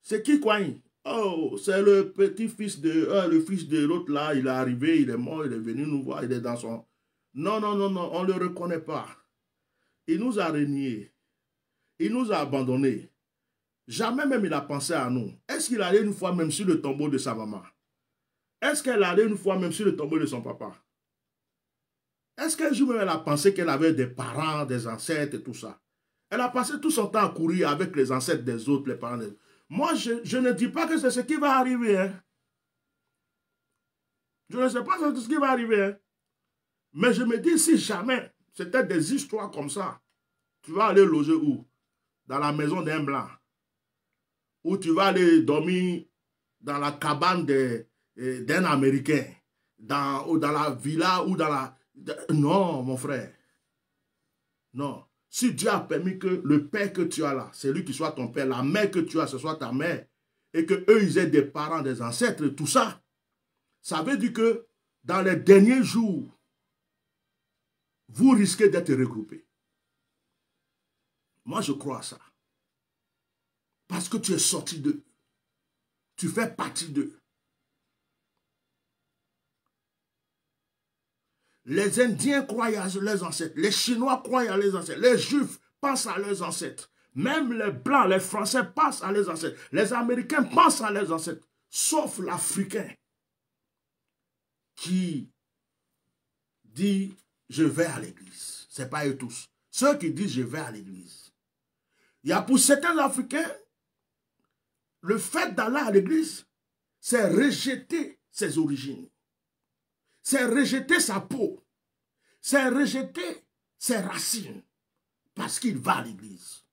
C'est qui quoi Oh, c'est le petit-fils de... Euh, le fils de l'autre là, il est arrivé, il est mort, il est venu nous voir, il est dans son... Non, non, non, non, on ne le reconnaît pas. Il nous a renié Il nous a abandonnés. Jamais même il a pensé à nous. Est-ce qu'il allait une fois même sur le tombeau de sa maman Est-ce qu'elle allait une fois même sur le tombeau de son papa Est-ce qu'un jour même elle a pensé qu'elle avait des parents, des ancêtres et tout ça elle a passé tout son temps à courir avec les ancêtres des autres, les parents Moi, je, ne dis pas que c'est ce qui va arriver. Hein. Je ne sais pas ce qui va arriver. Hein. Mais je me dis, si jamais c'était des histoires comme ça, tu vas aller loger où Dans la maison d'un blanc. Ou tu vas aller dormir dans la cabane eh, d'un Américain. Dans, ou dans la villa ou dans la... non, mon frère. Non. Si Dieu a permis que le père que tu as là, c'est lui qui soit ton père, la mère que tu as, ce soit ta mère, et que eux, ils aient des parents, des ancêtres, tout ça, ça veut dire que dans les derniers jours, vous risquez d'être regroupés. Moi, je crois à ça. Parce que tu es sorti d'eux. Tu fais partie d'eux. Les Indiens croient à leurs ancêtres. Les Chinois croient à leurs ancêtres. Les Juifs pensent à leurs ancêtres. Même les Blancs, les Français pensent à leurs ancêtres. Les Américains pensent à leurs ancêtres. Sauf l'Africain qui dit « je vais à l'église ». Ce n'est pas eux tous. Ceux qui disent « je vais à l'église ». Il y a pour certains Africains, le fait d'aller à l'église, c'est rejeter ses origines c'est rejeter sa peau, c'est rejeter ses racines, parce qu'il va à l'église.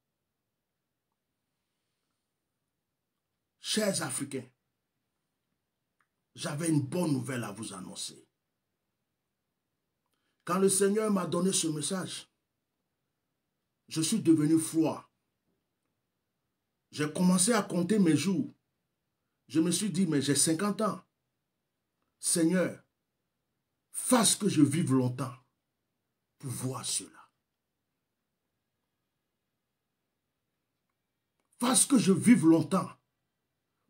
Chers Africains, j'avais une bonne nouvelle à vous annoncer. Quand le Seigneur m'a donné ce message, je suis devenu froid. J'ai commencé à compter mes jours. Je me suis dit, mais j'ai 50 ans. Seigneur, fasse que je vive longtemps pour voir cela. Fasse que je vive longtemps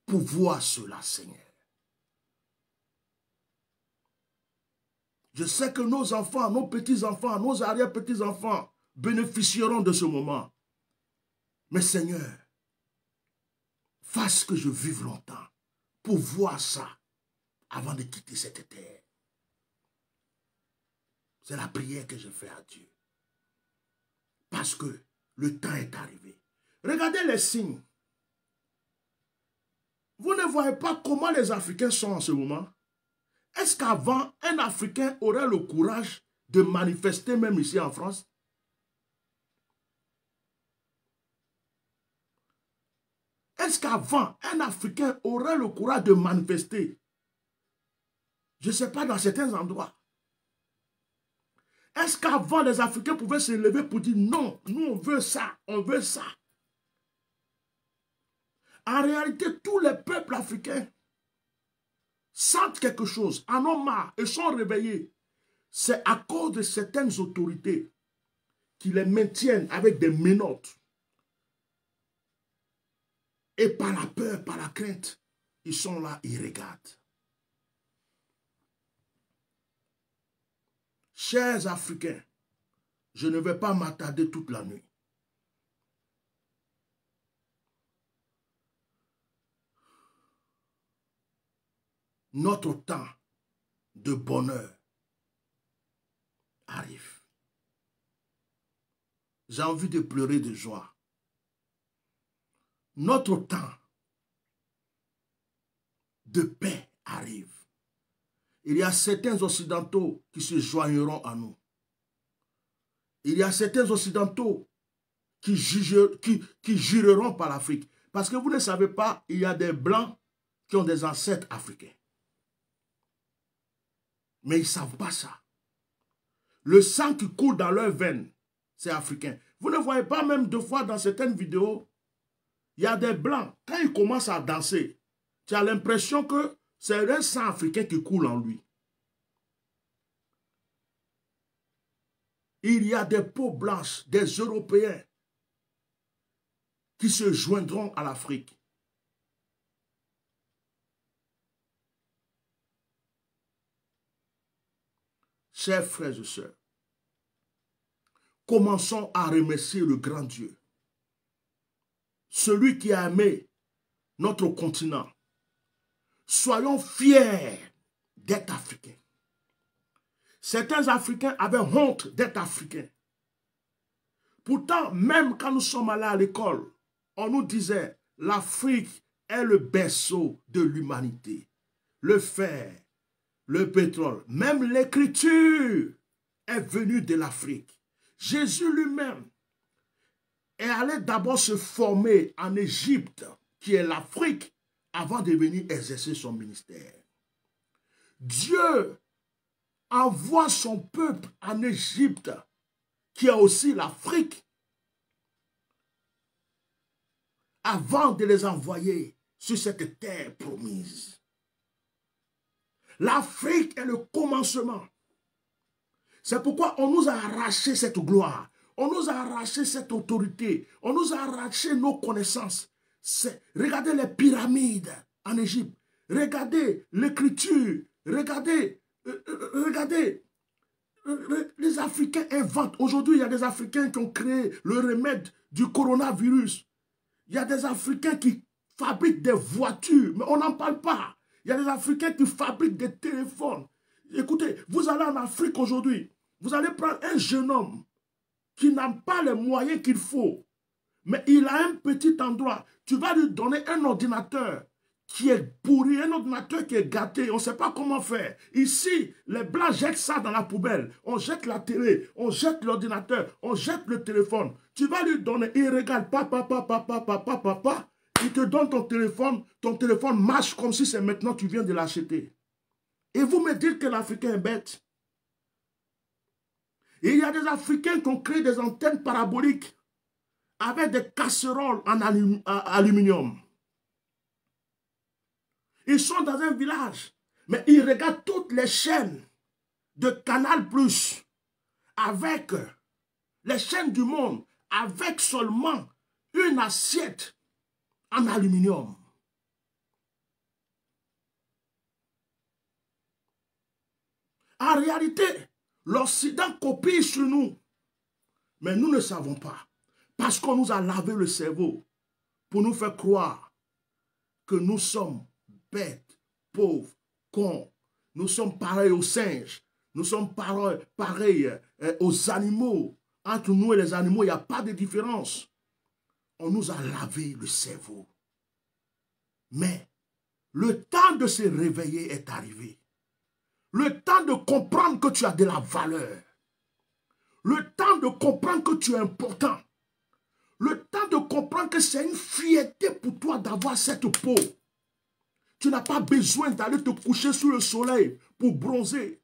pour voir cela, Seigneur. Je sais que nos enfants, nos petits-enfants, nos arrière-petits-enfants bénéficieront de ce moment. Mais Seigneur, fasse que je vive longtemps pour voir ça avant de quitter cette terre. C'est la prière que je fais à Dieu. Parce que le temps est arrivé. Regardez les signes. Vous ne voyez pas comment les Africains sont en ce moment Est-ce qu'avant, un Africain aurait le courage de manifester même ici en France Est-ce qu'avant, un Africain aurait le courage de manifester Je ne sais pas, dans certains endroits. Est-ce qu'avant les Africains pouvaient se lever pour dire non, nous on veut ça, on veut ça En réalité, tous les peuples africains sentent quelque chose, en ont marre et sont réveillés. C'est à cause de certaines autorités qui les maintiennent avec des menottes. Et par la peur, par la crainte, ils sont là, ils regardent. Chers Africains, je ne vais pas m'attarder toute la nuit. Notre temps de bonheur arrive. J'ai envie de pleurer de joie. Notre temps de paix arrive. Il y a certains Occidentaux qui se joigneront à nous. Il y a certains Occidentaux qui, jureront par l'Afrique. Parce que vous ne savez pas, il y a des Blancs qui ont des ancêtres africains. Mais ils ne savent pas ça. Le sang qui coule dans leurs veines, c'est africain. Vous ne voyez pas même deux fois dans certaines vidéos, il y a des blancs, quand ils commencent à danser, tu as l'impression que c'est un sang africain qui coule en lui. Il y a des peaux blanches, des Européens qui se joindront à l'Afrique. Chers frères et sœurs, commençons à remercier le grand Dieu, celui qui a aimé notre continent, Soyons fiers d'être africains. Certains Africains avaient honte d'être africains. Pourtant, même quand nous sommes allés à l'école, on nous disait, l'Afrique est le berceau de l'humanité. Le fer, le pétrole, même l'écriture est venue de l'Afrique. Jésus lui-même est allé d'abord se former en Égypte, qui est l'Afrique, avant de venir exercer son ministère. Dieu envoie son peuple en Égypte, qui a aussi l'Afrique, avant de les envoyer sur cette terre promise. L'Afrique est le commencement. C'est pourquoi on nous a arraché cette gloire, on nous a arraché cette autorité, on nous a arraché nos connaissances, Regardez les pyramides en Égypte. Regardez l'écriture. Regardez, euh, euh, euh, regardez. les Africains inventent. Aujourd'hui, il y a des Africains qui ont créé le remède du coronavirus. Il y a des Africains qui fabriquent des voitures, mais on n'en parle pas. Il y a des Africains qui fabriquent des téléphones. Écoutez, vous allez en Afrique aujourd'hui, vous allez prendre un jeune homme qui n'a pas les moyens qu'il faut, mais il a un petit endroit tu vas lui donner un ordinateur qui est pourri, un ordinateur qui est gâté, on ne sait pas comment faire. Ici, les blancs jettent ça dans la poubelle. On jette la télé, on jette l'ordinateur, on jette le téléphone. Tu vas lui donner, il regarde, papa, papa, papa, papa, papa. Il te donne ton téléphone, ton téléphone marche comme si c'est maintenant tu viens de l'acheter. Et vous me dites que l'Africain est bête. il y a des Africains qui ont créé des antennes paraboliques avec des casseroles en euh, aluminium. Ils sont dans un village, mais ils regardent toutes les chaînes de Canal Plus avec les chaînes du monde, avec seulement une assiette en aluminium. En réalité, l'Occident copie sur nous, mais nous ne savons pas. Parce qu'on nous a lavé le cerveau pour nous faire croire que nous sommes bêtes, pauvres, cons. Nous sommes pareils aux singes. Nous sommes pareils, eh, aux animaux. Entre nous et les animaux, il n'y a pas de différence. On nous a lavé le cerveau. Mais le temps de se réveiller est arrivé. Le temps de comprendre que tu as de la valeur. Le temps de comprendre que tu es important comprends que c'est une fierté pour toi d'avoir cette peau. Tu n'as pas besoin d'aller te coucher sous le soleil pour bronzer.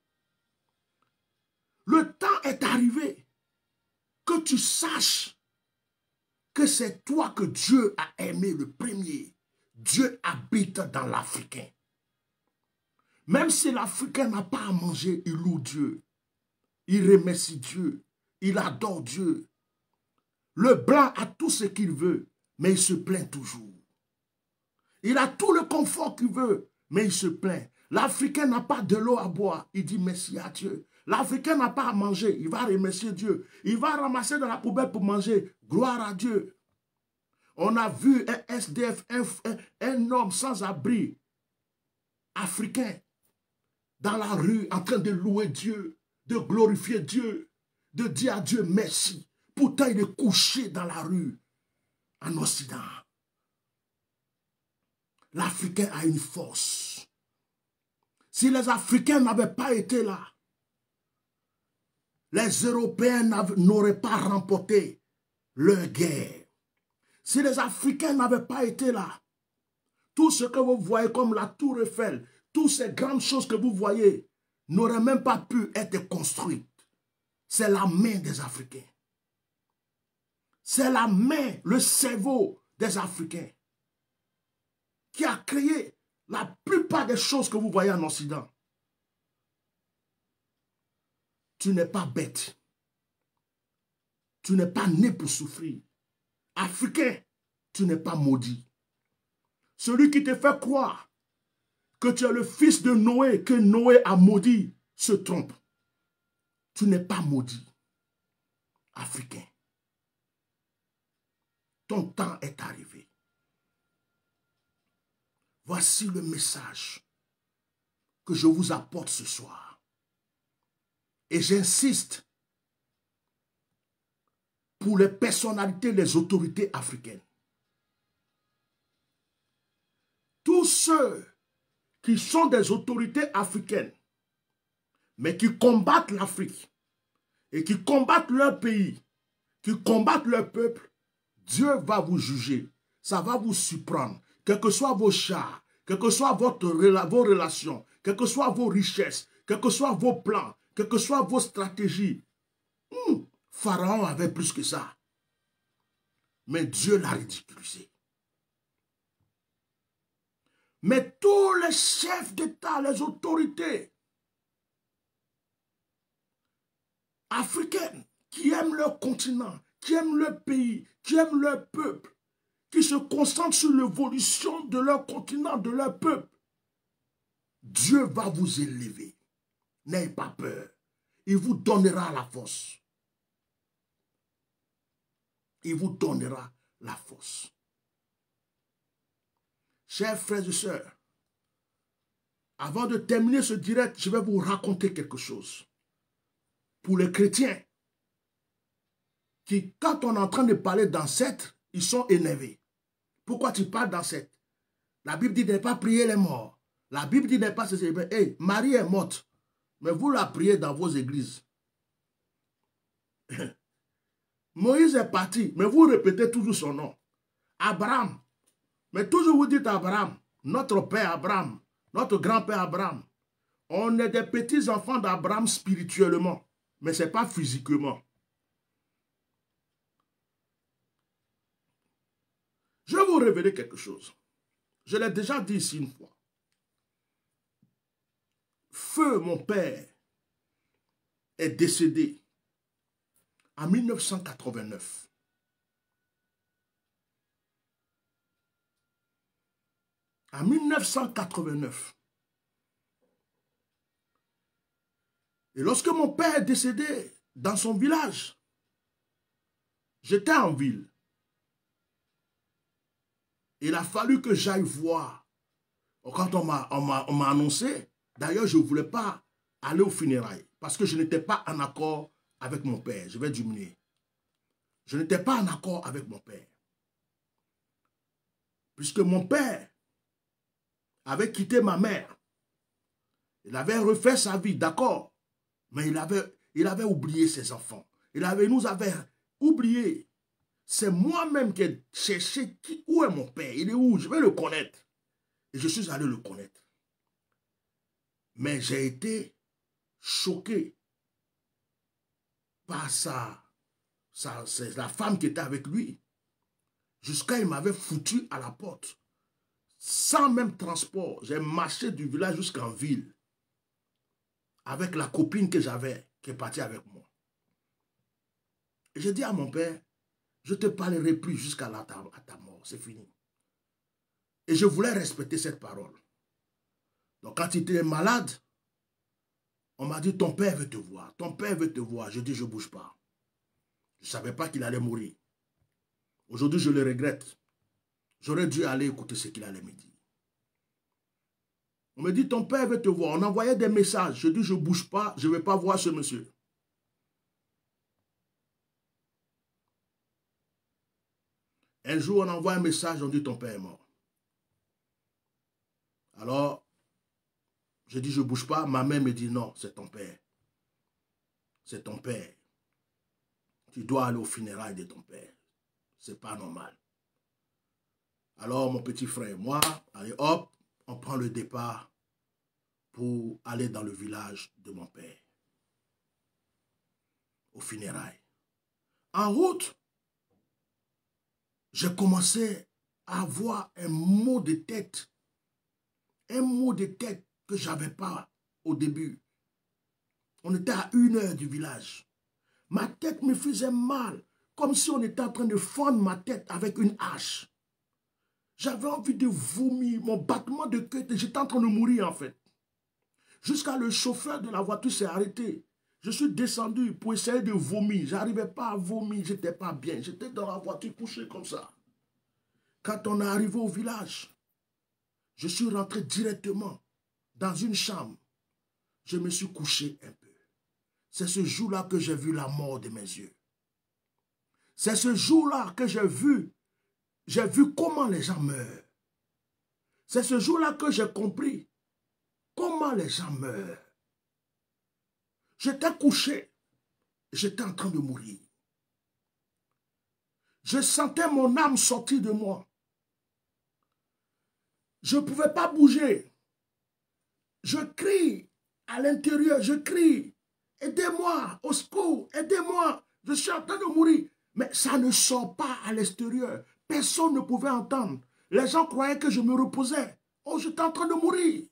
Le temps est arrivé que tu saches que c'est toi que Dieu a aimé le premier. Dieu habite dans l'Africain. Même si l'Africain n'a pas à manger, il loue Dieu. Il remercie Dieu. Il adore Dieu. Le blanc a tout ce qu'il veut, mais il se plaint toujours. Il a tout le confort qu'il veut, mais il se plaint. L'Africain n'a pas de l'eau à boire. Il dit merci à Dieu. L'Africain n'a pas à manger. Il va remercier Dieu. Il va ramasser dans la poubelle pour manger. Gloire à Dieu. On a vu un SDF, un homme sans abri, africain, dans la rue, en train de louer Dieu, de glorifier Dieu, de dire à Dieu merci. Pourtant, il est couché dans la rue en Occident. L'Africain a une force. Si les Africains n'avaient pas été là, les Européens n'auraient pas remporté leur guerre. Si les Africains n'avaient pas été là, tout ce que vous voyez comme la tour Eiffel, toutes ces grandes choses que vous voyez, n'auraient même pas pu être construites. C'est la main des Africains. C'est la main, le cerveau des Africains qui a créé la plupart des choses que vous voyez en Occident. Tu n'es pas bête. Tu n'es pas né pour souffrir. Africain, tu n'es pas maudit. Celui qui te fait croire que tu es le fils de Noé, que Noé a maudit, se trompe. Tu n'es pas maudit. Africain ton temps est arrivé. Voici le message que je vous apporte ce soir. Et j'insiste pour les personnalités des autorités africaines. Tous ceux qui sont des autorités africaines, mais qui combattent l'Afrique et qui combattent leur pays, qui combattent leur peuple, Dieu va vous juger. Ça va vous surprendre. quel que soit vos chars, quel que soient vos relations, quelles que soient vos richesses, quels que soient vos plans, quelles que soient vos stratégies. Hmm, Pharaon avait plus que ça. Mais Dieu l'a ridiculisé. Mais tous les chefs d'État, les autorités africaines qui aiment leur continent, qui aiment leur pays, qui aiment leur peuple, qui se concentrent sur l'évolution de leur continent, de leur peuple, Dieu va vous élever. N'ayez pas peur. Il vous donnera la force. Il vous donnera la force. Chers frères et sœurs, avant de terminer ce direct, je vais vous raconter quelque chose. Pour les chrétiens, qui, quand on est en train de parler d'ancêtres, ils sont énervés. Pourquoi tu parles d'ancêtres La Bible dit de ne pas prier les morts. La Bible dit de pas se Marie est morte, mais vous la priez dans vos églises. [laughs] Moïse est parti, mais vous répétez toujours son nom. Abraham. Mais toujours vous dites Abraham, notre père Abraham, notre grand-père Abraham. On est des petits-enfants d'Abraham spirituellement, mais ce n'est pas physiquement. Je vais vous révéler quelque chose. Je l'ai déjà dit ici une fois. Feu, mon père, est décédé en 1989. En 1989. Et lorsque mon père est décédé dans son village, j'étais en ville il a fallu que j'aille voir. Quand on m'a annoncé, d'ailleurs, je ne voulais pas aller au funérailles parce que je n'étais pas en accord avec mon père. Je vais diminuer. Je n'étais pas en accord avec mon père. Puisque mon père avait quitté ma mère. Il avait refait sa vie, d'accord. Mais il avait, il avait oublié ses enfants. Il, avait, nous avait oublié. C'est moi-même qui ai cherché qui, où est mon père, il est où, je vais le connaître. Et je suis allé le connaître. Mais j'ai été choqué par ça. C'est la femme qui était avec lui. Jusqu'à il m'avait foutu à la porte. Sans même transport, j'ai marché du village jusqu'en ville avec la copine que j'avais, qui est partie avec moi. J'ai dit à mon père, je ne te parlerai plus jusqu'à ta mort. C'est fini. Et je voulais respecter cette parole. Donc quand il était malade, on m'a dit, ton père veut te voir. Ton père veut te voir. Je dis, je ne bouge pas. Je ne savais pas qu'il allait mourir. Aujourd'hui, je le regrette. J'aurais dû aller écouter ce qu'il allait me dire. On me dit, ton père veut te voir. On envoyait des messages. Je dis, je ne bouge pas. Je ne vais pas voir ce monsieur. Un jour, on envoie un message, on dit ton père est mort. Alors, je dis, je ne bouge pas. Ma mère me dit, non, c'est ton père. C'est ton père. Tu dois aller au funérail de ton père. C'est pas normal. Alors, mon petit frère et moi, allez, hop, on prend le départ pour aller dans le village de mon père. Au funérail. En route, j'ai commencé à avoir un mot de tête, un mot de tête que je n'avais pas au début. On était à une heure du village. Ma tête me faisait mal, comme si on était en train de fendre ma tête avec une hache. J'avais envie de vomir, mon battement de queue, j'étais en train de mourir en fait. Jusqu'à le chauffeur de la voiture s'est arrêté. Je suis descendu pour essayer de vomir. n'arrivais pas à vomir, n'étais pas bien. J'étais dans la voiture couchée comme ça. Quand on est arrivé au village, je suis rentré directement dans une chambre. Je me suis couché un peu. C'est ce jour-là que j'ai vu la mort de mes yeux. C'est ce jour-là que j'ai vu, j'ai vu comment les gens meurent. C'est ce jour-là que j'ai compris comment les gens meurent. J'étais couché. J'étais en train de mourir. Je sentais mon âme sortir de moi. Je ne pouvais pas bouger. Je crie à l'intérieur, je crie, aidez-moi, au secours, aidez-moi, je suis en train de mourir. Mais ça ne sort pas à l'extérieur. Personne ne pouvait entendre. Les gens croyaient que je me reposais. Oh, j'étais en train de mourir.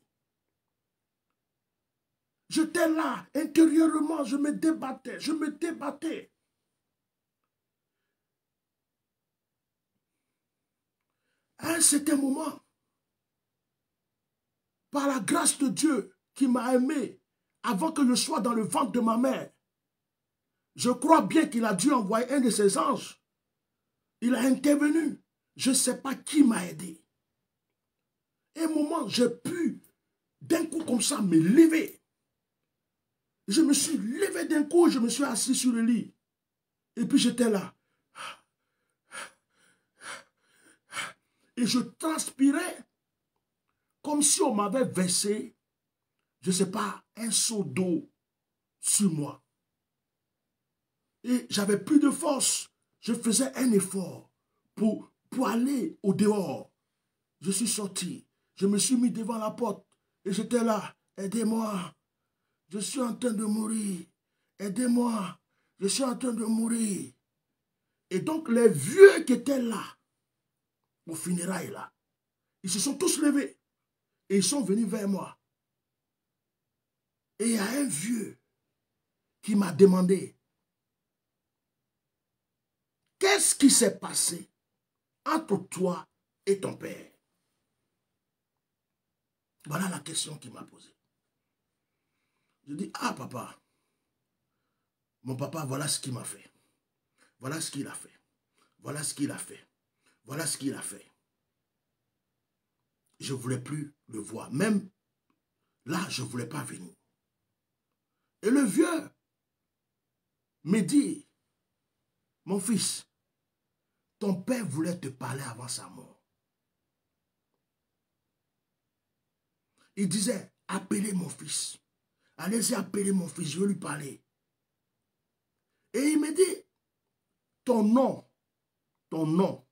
J'étais là, intérieurement, je me débattais, je me débattais. À un certain moment, par la grâce de Dieu qui m'a aimé avant que je sois dans le ventre de ma mère, je crois bien qu'il a dû envoyer un de ses anges. Il a intervenu. Je ne sais pas qui m'a aidé. un moment, j'ai pu, d'un coup comme ça, me lever. Je me suis levé d'un coup, je me suis assis sur le lit. Et puis j'étais là. Et je transpirais comme si on m'avait versé, je ne sais pas, un seau d'eau sur moi. Et j'avais plus de force. Je faisais un effort pour, pour aller au dehors. Je suis sorti. Je me suis mis devant la porte. Et j'étais là. Aidez-moi. Je suis en train de mourir. Aidez-moi. Je suis en train de mourir. Et donc, les vieux qui étaient là, au funérail là, ils se sont tous levés. Et ils sont venus vers moi. Et il y a un vieux qui m'a demandé Qu'est-ce qui s'est passé entre toi et ton père Voilà la question qu'il m'a posée. Je dis, ah papa, mon papa, voilà ce qu'il m'a fait. Voilà ce qu'il a fait. Voilà ce qu'il a fait. Voilà ce qu'il a fait. Je ne voulais plus le voir. Même là, je ne voulais pas venir. Et le vieux me dit, mon fils, ton père voulait te parler avant sa mort. Il disait, appelez mon fils. Allez-y appeler mon fils, je vais lui parler. Et il me dit, ton nom, ton nom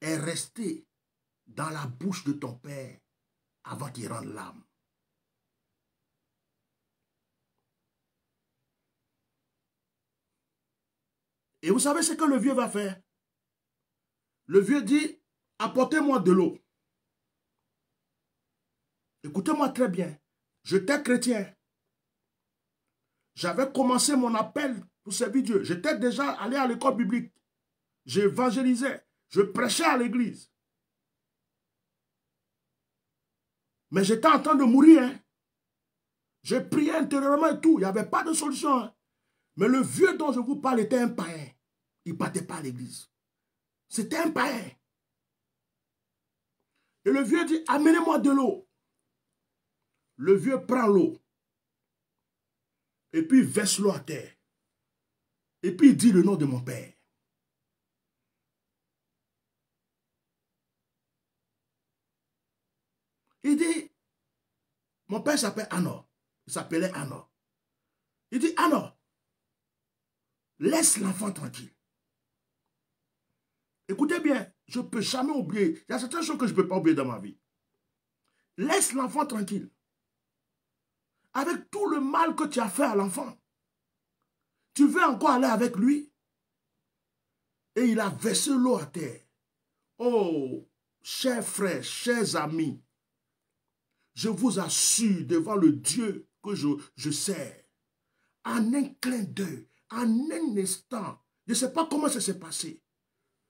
est resté dans la bouche de ton père avant qu'il rende l'âme. Et vous savez ce que le vieux va faire Le vieux dit, apportez-moi de l'eau. Écoutez-moi très bien. Je t'ai chrétien. J'avais commencé mon appel pour servir Dieu. J'étais déjà allé à l'école biblique. J'évangélisais. Je prêchais à l'église. Mais j'étais en train de mourir. Hein. J'ai Je priais intérieurement et tout. Il n'y avait pas de solution. Hein. Mais le vieux dont je vous parle était un païen. Il ne partait pas à l'église. C'était un païen. Et le vieux dit, amenez-moi de l'eau. Le vieux prend l'eau. Et puis verse le à terre. Et puis dis le nom de mon Père. Il dit, mon père s'appelle Anor. Il s'appelait Anor. Il dit, Anor, laisse l'enfant tranquille. Écoutez bien, je ne peux jamais oublier. Il y a certaines choses que je ne peux pas oublier dans ma vie. Laisse l'enfant tranquille avec tout le mal que tu as fait à l'enfant. Tu veux encore aller avec lui Et il a versé l'eau à terre. Oh, chers frères, chers amis, je vous assure devant le Dieu que je, je sers, en un clin d'œil, en un instant, je ne sais pas comment ça s'est passé,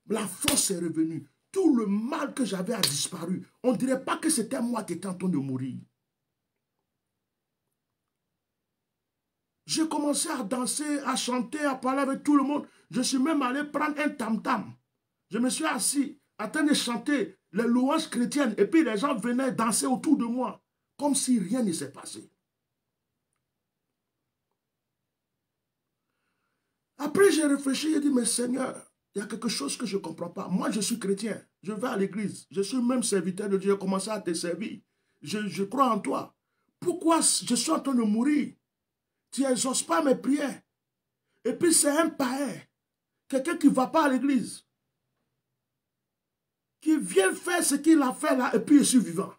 la force est revenue, tout le mal que j'avais a disparu. On ne dirait pas que c'était moi qui étais en train de mourir. J'ai commencé à danser, à chanter, à parler avec tout le monde. Je suis même allé prendre un tam-tam. Je me suis assis en train de chanter les louanges chrétiennes. Et puis les gens venaient danser autour de moi. Comme si rien ne s'est passé. Après, j'ai réfléchi, j'ai dit, mais Seigneur, il y a quelque chose que je ne comprends pas. Moi, je suis chrétien. Je vais à l'église. Je suis même serviteur de Dieu. J'ai commencé à te servir. Je, je crois en toi. Pourquoi je suis en train de mourir tu n'exauces pas mes prières. Et puis c'est un païen, quelqu'un qui ne va pas à l'église, qui vient faire ce qu'il a fait là, et puis je suis vivant.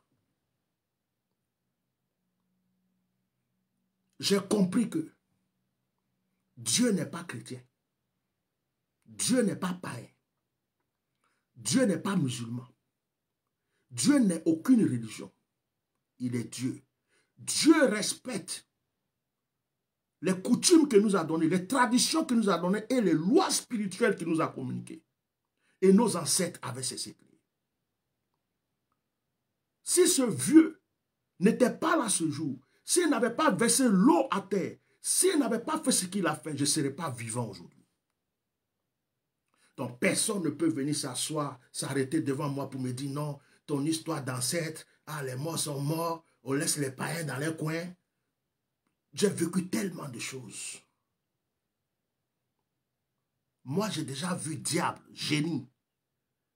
J'ai compris que Dieu n'est pas chrétien. Dieu n'est pas païen. Dieu n'est pas musulman. Dieu n'est aucune religion. Il est Dieu. Dieu respecte les coutumes que nous a données, les traditions que nous a données et les lois spirituelles qu'il nous a communiquées. Et nos ancêtres avaient ces secrets. Si ce vieux n'était pas là ce jour, s'il n'avait pas versé l'eau à terre, s'il n'avait pas fait ce qu'il a fait, je ne serais pas vivant aujourd'hui. Donc personne ne peut venir s'asseoir, s'arrêter devant moi pour me dire non, ton histoire d'ancêtre, ah les morts sont morts, on laisse les païens dans les coins, j'ai vécu tellement de choses. Moi, j'ai déjà vu diable, génie.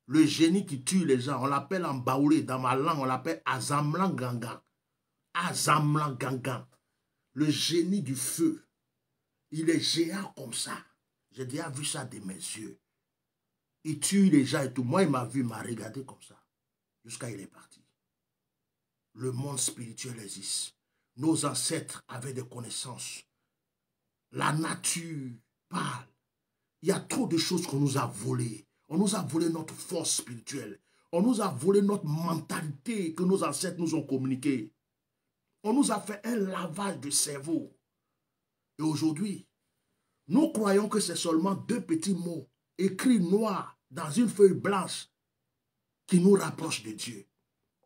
Le génie qui tue les gens, on l'appelle en baoulé, dans ma langue, on l'appelle Azamlan Gangan. Le génie du feu. Il est géant comme ça. J'ai déjà vu ça de mes yeux. Il tue les gens et tout. Moi, il m'a vu, il m'a regardé comme ça. Jusqu'à il est parti. Le monde spirituel existe. Nos ancêtres avaient des connaissances. La nature parle. Il y a trop de choses qu'on nous a volées. On nous a volé notre force spirituelle. On nous a volé notre mentalité que nos ancêtres nous ont communiquée. On nous a fait un lavage de cerveau. Et aujourd'hui, nous croyons que c'est seulement deux petits mots écrits noirs dans une feuille blanche qui nous rapprochent de Dieu.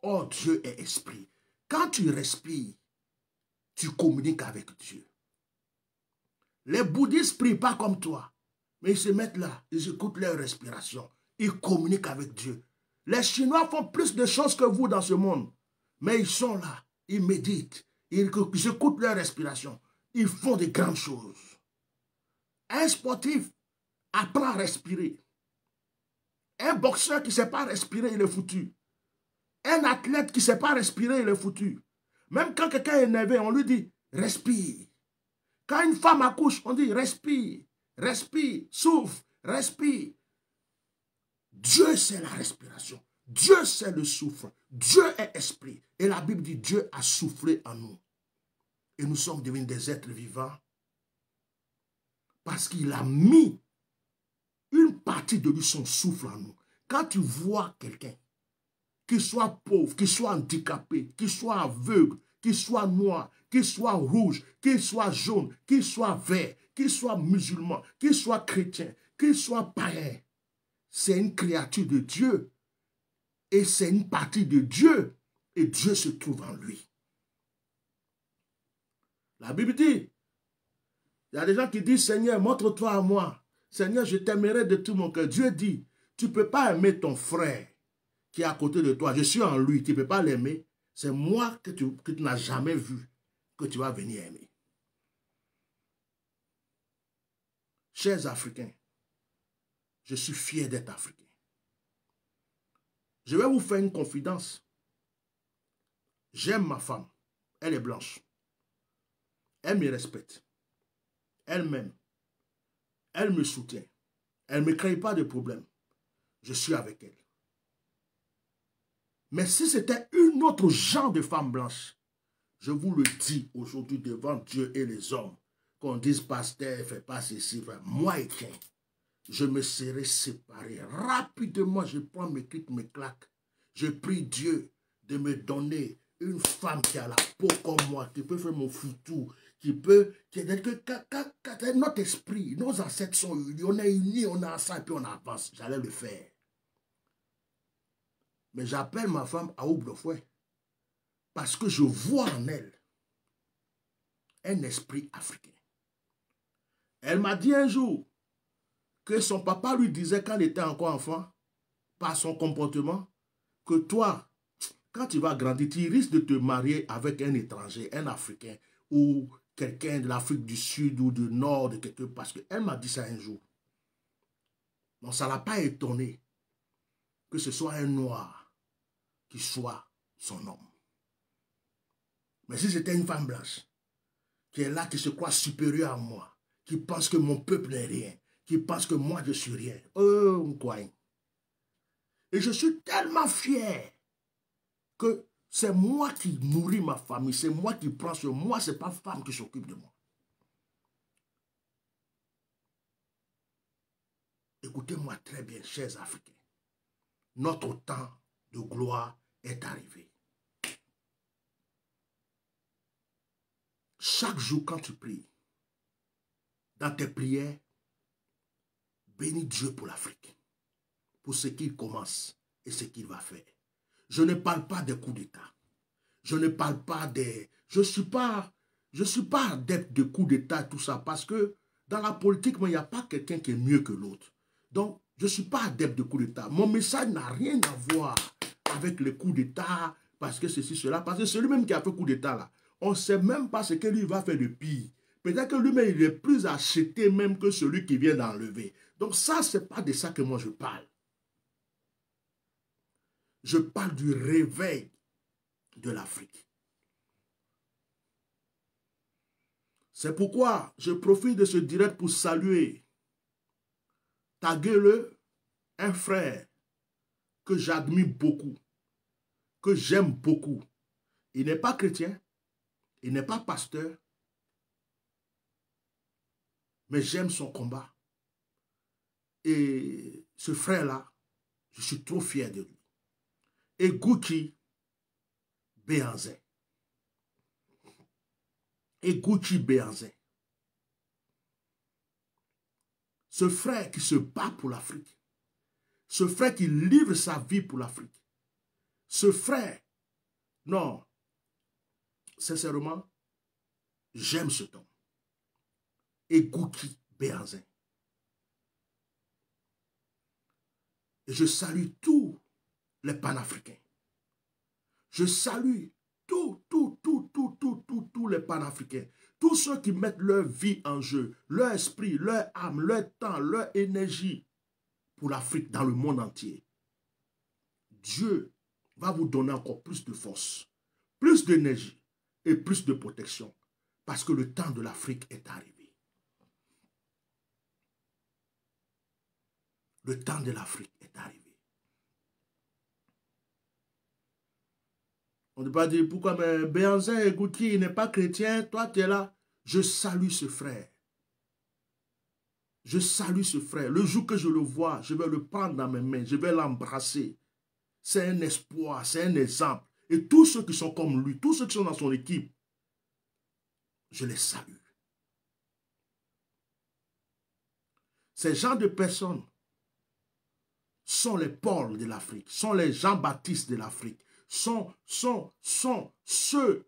Oh Dieu est esprit. Quand tu respires, tu communiques avec Dieu. Les bouddhistes ne prient pas comme toi, mais ils se mettent là, ils écoutent leur respiration, ils communiquent avec Dieu. Les Chinois font plus de choses que vous dans ce monde, mais ils sont là, ils méditent, ils écoutent leur respiration, ils font de grandes choses. Un sportif apprend à respirer. Un boxeur qui ne sait pas respirer, il est foutu. Un athlète qui ne sait pas respirer, il est foutu. Même quand quelqu'un est énervé, on lui dit respire. Quand une femme accouche, on dit respire, respire, souffle, respire. Dieu, sait la respiration. Dieu, sait le souffle. Dieu est esprit. Et la Bible dit Dieu a soufflé en nous. Et nous sommes devenus des êtres vivants parce qu'il a mis une partie de lui, son souffle en nous. Quand tu vois quelqu'un qu'il soit pauvre, qu'il soit handicapé, qu'il soit aveugle, qu'il soit noir, qu'il soit rouge, qu'il soit jaune, qu'il soit vert, qu'il soit musulman, qu'il soit chrétien, qu'il soit païen, c'est une créature de Dieu. Et c'est une partie de Dieu. Et Dieu se trouve en lui. La Bible dit, il y a des gens qui disent, Seigneur, montre-toi à moi. Seigneur, je t'aimerai de tout mon cœur. Dieu dit, tu ne peux pas aimer ton frère qui est à côté de toi. Je suis en lui, tu ne peux pas l'aimer. C'est moi que tu, n'as jamais vu, que tu vas venir aimer. Chers Africains, je suis fier d'être Africain. Je vais vous faire une confidence. J'aime ma femme. Elle est blanche. Elle me respecte. Elle m'aime. Elle me soutient. Elle ne me crée pas de problème. Je suis avec elle. Mais si c'était une autre genre de femme blanche, je vous le dis aujourd'hui devant Dieu et les hommes, qu'on dise pasteur, fais pas ceci, fais moi écrit, je me serais séparé. Rapidement, je prends mes clics, mes claques. Je prie Dieu de me donner une femme qui a la peau comme moi, qui peut faire mon foutu, qui peut... Qui est, notre esprit, nos ancêtres sont unis, on est unis, on est ensemble, puis on avance. J'allais le faire. Mais j'appelle ma femme à parce que je vois en elle un esprit africain. Elle m'a dit un jour que son papa lui disait quand elle était encore enfant, par son comportement, que toi, quand tu vas grandir, tu risques de te marier avec un étranger, un Africain, ou quelqu'un de l'Afrique du Sud ou du Nord, de quelque parce qu'elle m'a dit ça un jour. Donc ça ne l'a pas étonné que ce soit un noir qui soit son homme. Mais si c'était une femme blanche, qui est là, qui se croit supérieure à moi, qui pense que mon peuple n'est rien, qui pense que moi je suis rien, oh, Et je suis tellement fier que c'est moi qui nourris ma famille, c'est moi qui prends sur moi, c'est pas femme qui s'occupe de moi. Écoutez-moi très bien, chers Africains. Notre temps de gloire est arrivé. Chaque jour quand tu pries, dans tes prières, bénis Dieu pour l'Afrique, pour ce qu'il commence et ce qu'il va faire. Je ne parle pas des coups d'État. Je ne parle pas des... Je ne suis pas, je suis pas adepte de coups d'État, tout ça, parce que dans la politique, il n'y a pas quelqu'un qui est mieux que l'autre. Donc, je ne suis pas adepte de coups d'État. Mon message n'a rien à voir avec le coup d'État, parce que ceci, cela, parce que celui-même qui a fait coup d'État, là, on ne sait même pas ce que lui va faire de pire. Peut-être que lui-même, il est plus acheté même que celui qui vient d'enlever. Donc ça, ce n'est pas de ça que moi je parle. Je parle du réveil de l'Afrique. C'est pourquoi je profite de ce direct pour saluer, Taguele, un frère que j'admire beaucoup, que j'aime beaucoup. Il n'est pas chrétien, il n'est pas pasteur, mais j'aime son combat. Et ce frère-là, je suis trop fier de lui. Et Gucci Eguchi Et Ce frère qui se bat pour l'Afrique. Ce frère qui livre sa vie pour l'Afrique ce frère. Non, sincèrement, j'aime ce temps. Et Gouki je salue tous les panafricains. Je salue tous, tous, tous, tous, tous, tous, tous les panafricains. Tous ceux qui mettent leur vie en jeu, leur esprit, leur âme, leur temps, leur énergie pour l'Afrique dans le monde entier. Dieu va vous donner encore plus de force, plus d'énergie et plus de protection. Parce que le temps de l'Afrique est arrivé. Le temps de l'Afrique est arrivé. On ne peut pas dire pourquoi, mais Béanzin et n'est pas chrétien, toi tu es là. Je salue ce frère. Je salue ce frère. Le jour que je le vois, je vais le prendre dans mes mains, je vais l'embrasser c'est un espoir, c'est un exemple. Et tous ceux qui sont comme lui, tous ceux qui sont dans son équipe, je les salue. Ces gens de personnes sont les Pauls de l'Afrique, sont les Jean-Baptiste de l'Afrique, sont, sont, sont ceux,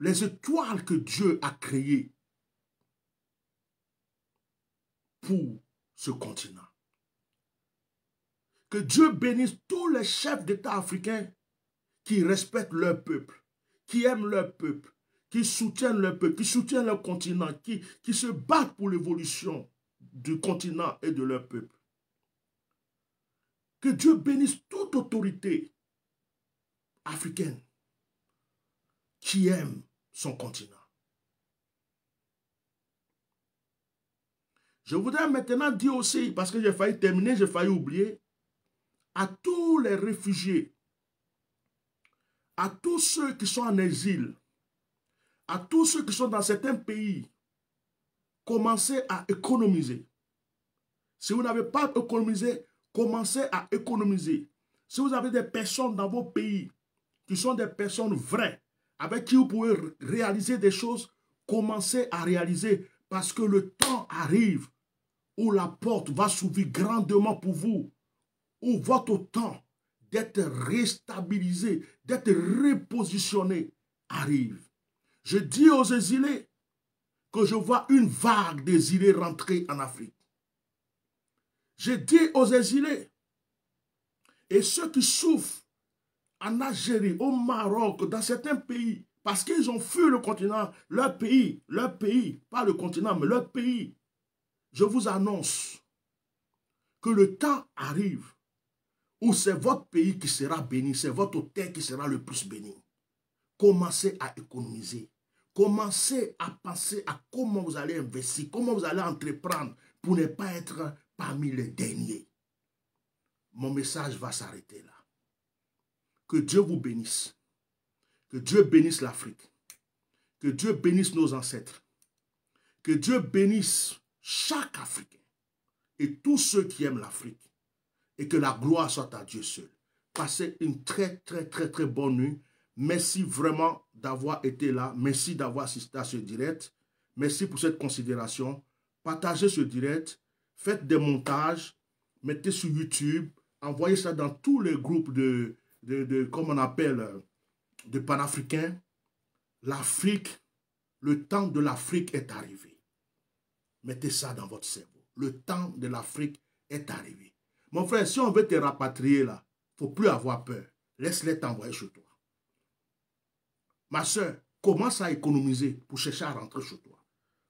les étoiles que Dieu a créées pour ce continent. Que Dieu bénisse tous les chefs d'État africains qui respectent leur peuple, qui aiment leur peuple, qui soutiennent leur peuple, qui soutiennent leur continent, qui, qui se battent pour l'évolution du continent et de leur peuple. Que Dieu bénisse toute autorité africaine qui aime son continent. Je voudrais maintenant dire aussi, parce que j'ai failli terminer, j'ai failli oublier, à tous les réfugiés, à tous ceux qui sont en exil, à tous ceux qui sont dans certains pays, commencez à économiser. Si vous n'avez pas économisé, commencez à économiser. Si vous avez des personnes dans vos pays qui sont des personnes vraies, avec qui vous pouvez réaliser des choses, commencez à réaliser parce que le temps arrive où la porte va s'ouvrir grandement pour vous où votre temps d'être restabilisé, d'être repositionné arrive. Je dis aux exilés que je vois une vague d'exilés rentrer en Afrique. Je dis aux exilés et ceux qui souffrent en Algérie, au Maroc, dans certains pays, parce qu'ils ont fui le continent, leur pays, leur pays, pas le continent, mais leur pays. Je vous annonce que le temps arrive ou c'est votre pays qui sera béni, c'est votre terre qui sera le plus béni. Commencez à économiser. Commencez à penser à comment vous allez investir, comment vous allez entreprendre pour ne pas être parmi les derniers. Mon message va s'arrêter là. Que Dieu vous bénisse. Que Dieu bénisse l'Afrique. Que Dieu bénisse nos ancêtres. Que Dieu bénisse chaque Africain et tous ceux qui aiment l'Afrique et que la gloire soit à Dieu seul. Passez une très, très, très, très bonne nuit. Merci vraiment d'avoir été là. Merci d'avoir assisté à ce direct. Merci pour cette considération. Partagez ce direct. Faites des montages. Mettez sur YouTube. Envoyez ça dans tous les groupes de, de, comme on appelle, euh, de panafricains. L'Afrique, le temps de l'Afrique est arrivé. Mettez ça dans votre cerveau. Le temps de l'Afrique est arrivé. Mon frère, si on veut te rapatrier là, faut plus avoir peur. Laisse-les t'envoyer chez toi. Ma soeur, commence à économiser pour chercher à rentrer chez toi.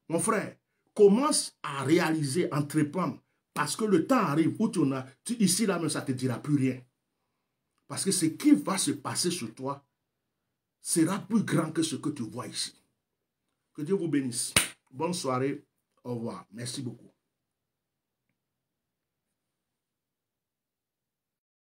Mon frère, commence à réaliser, entreprendre, parce que le temps arrive où tu en as, ici là même, ça ne te dira plus rien. Parce que ce qui va se passer sur toi sera plus grand que ce que tu vois ici. Que Dieu vous bénisse. Bonne soirée. Au revoir. Merci beaucoup.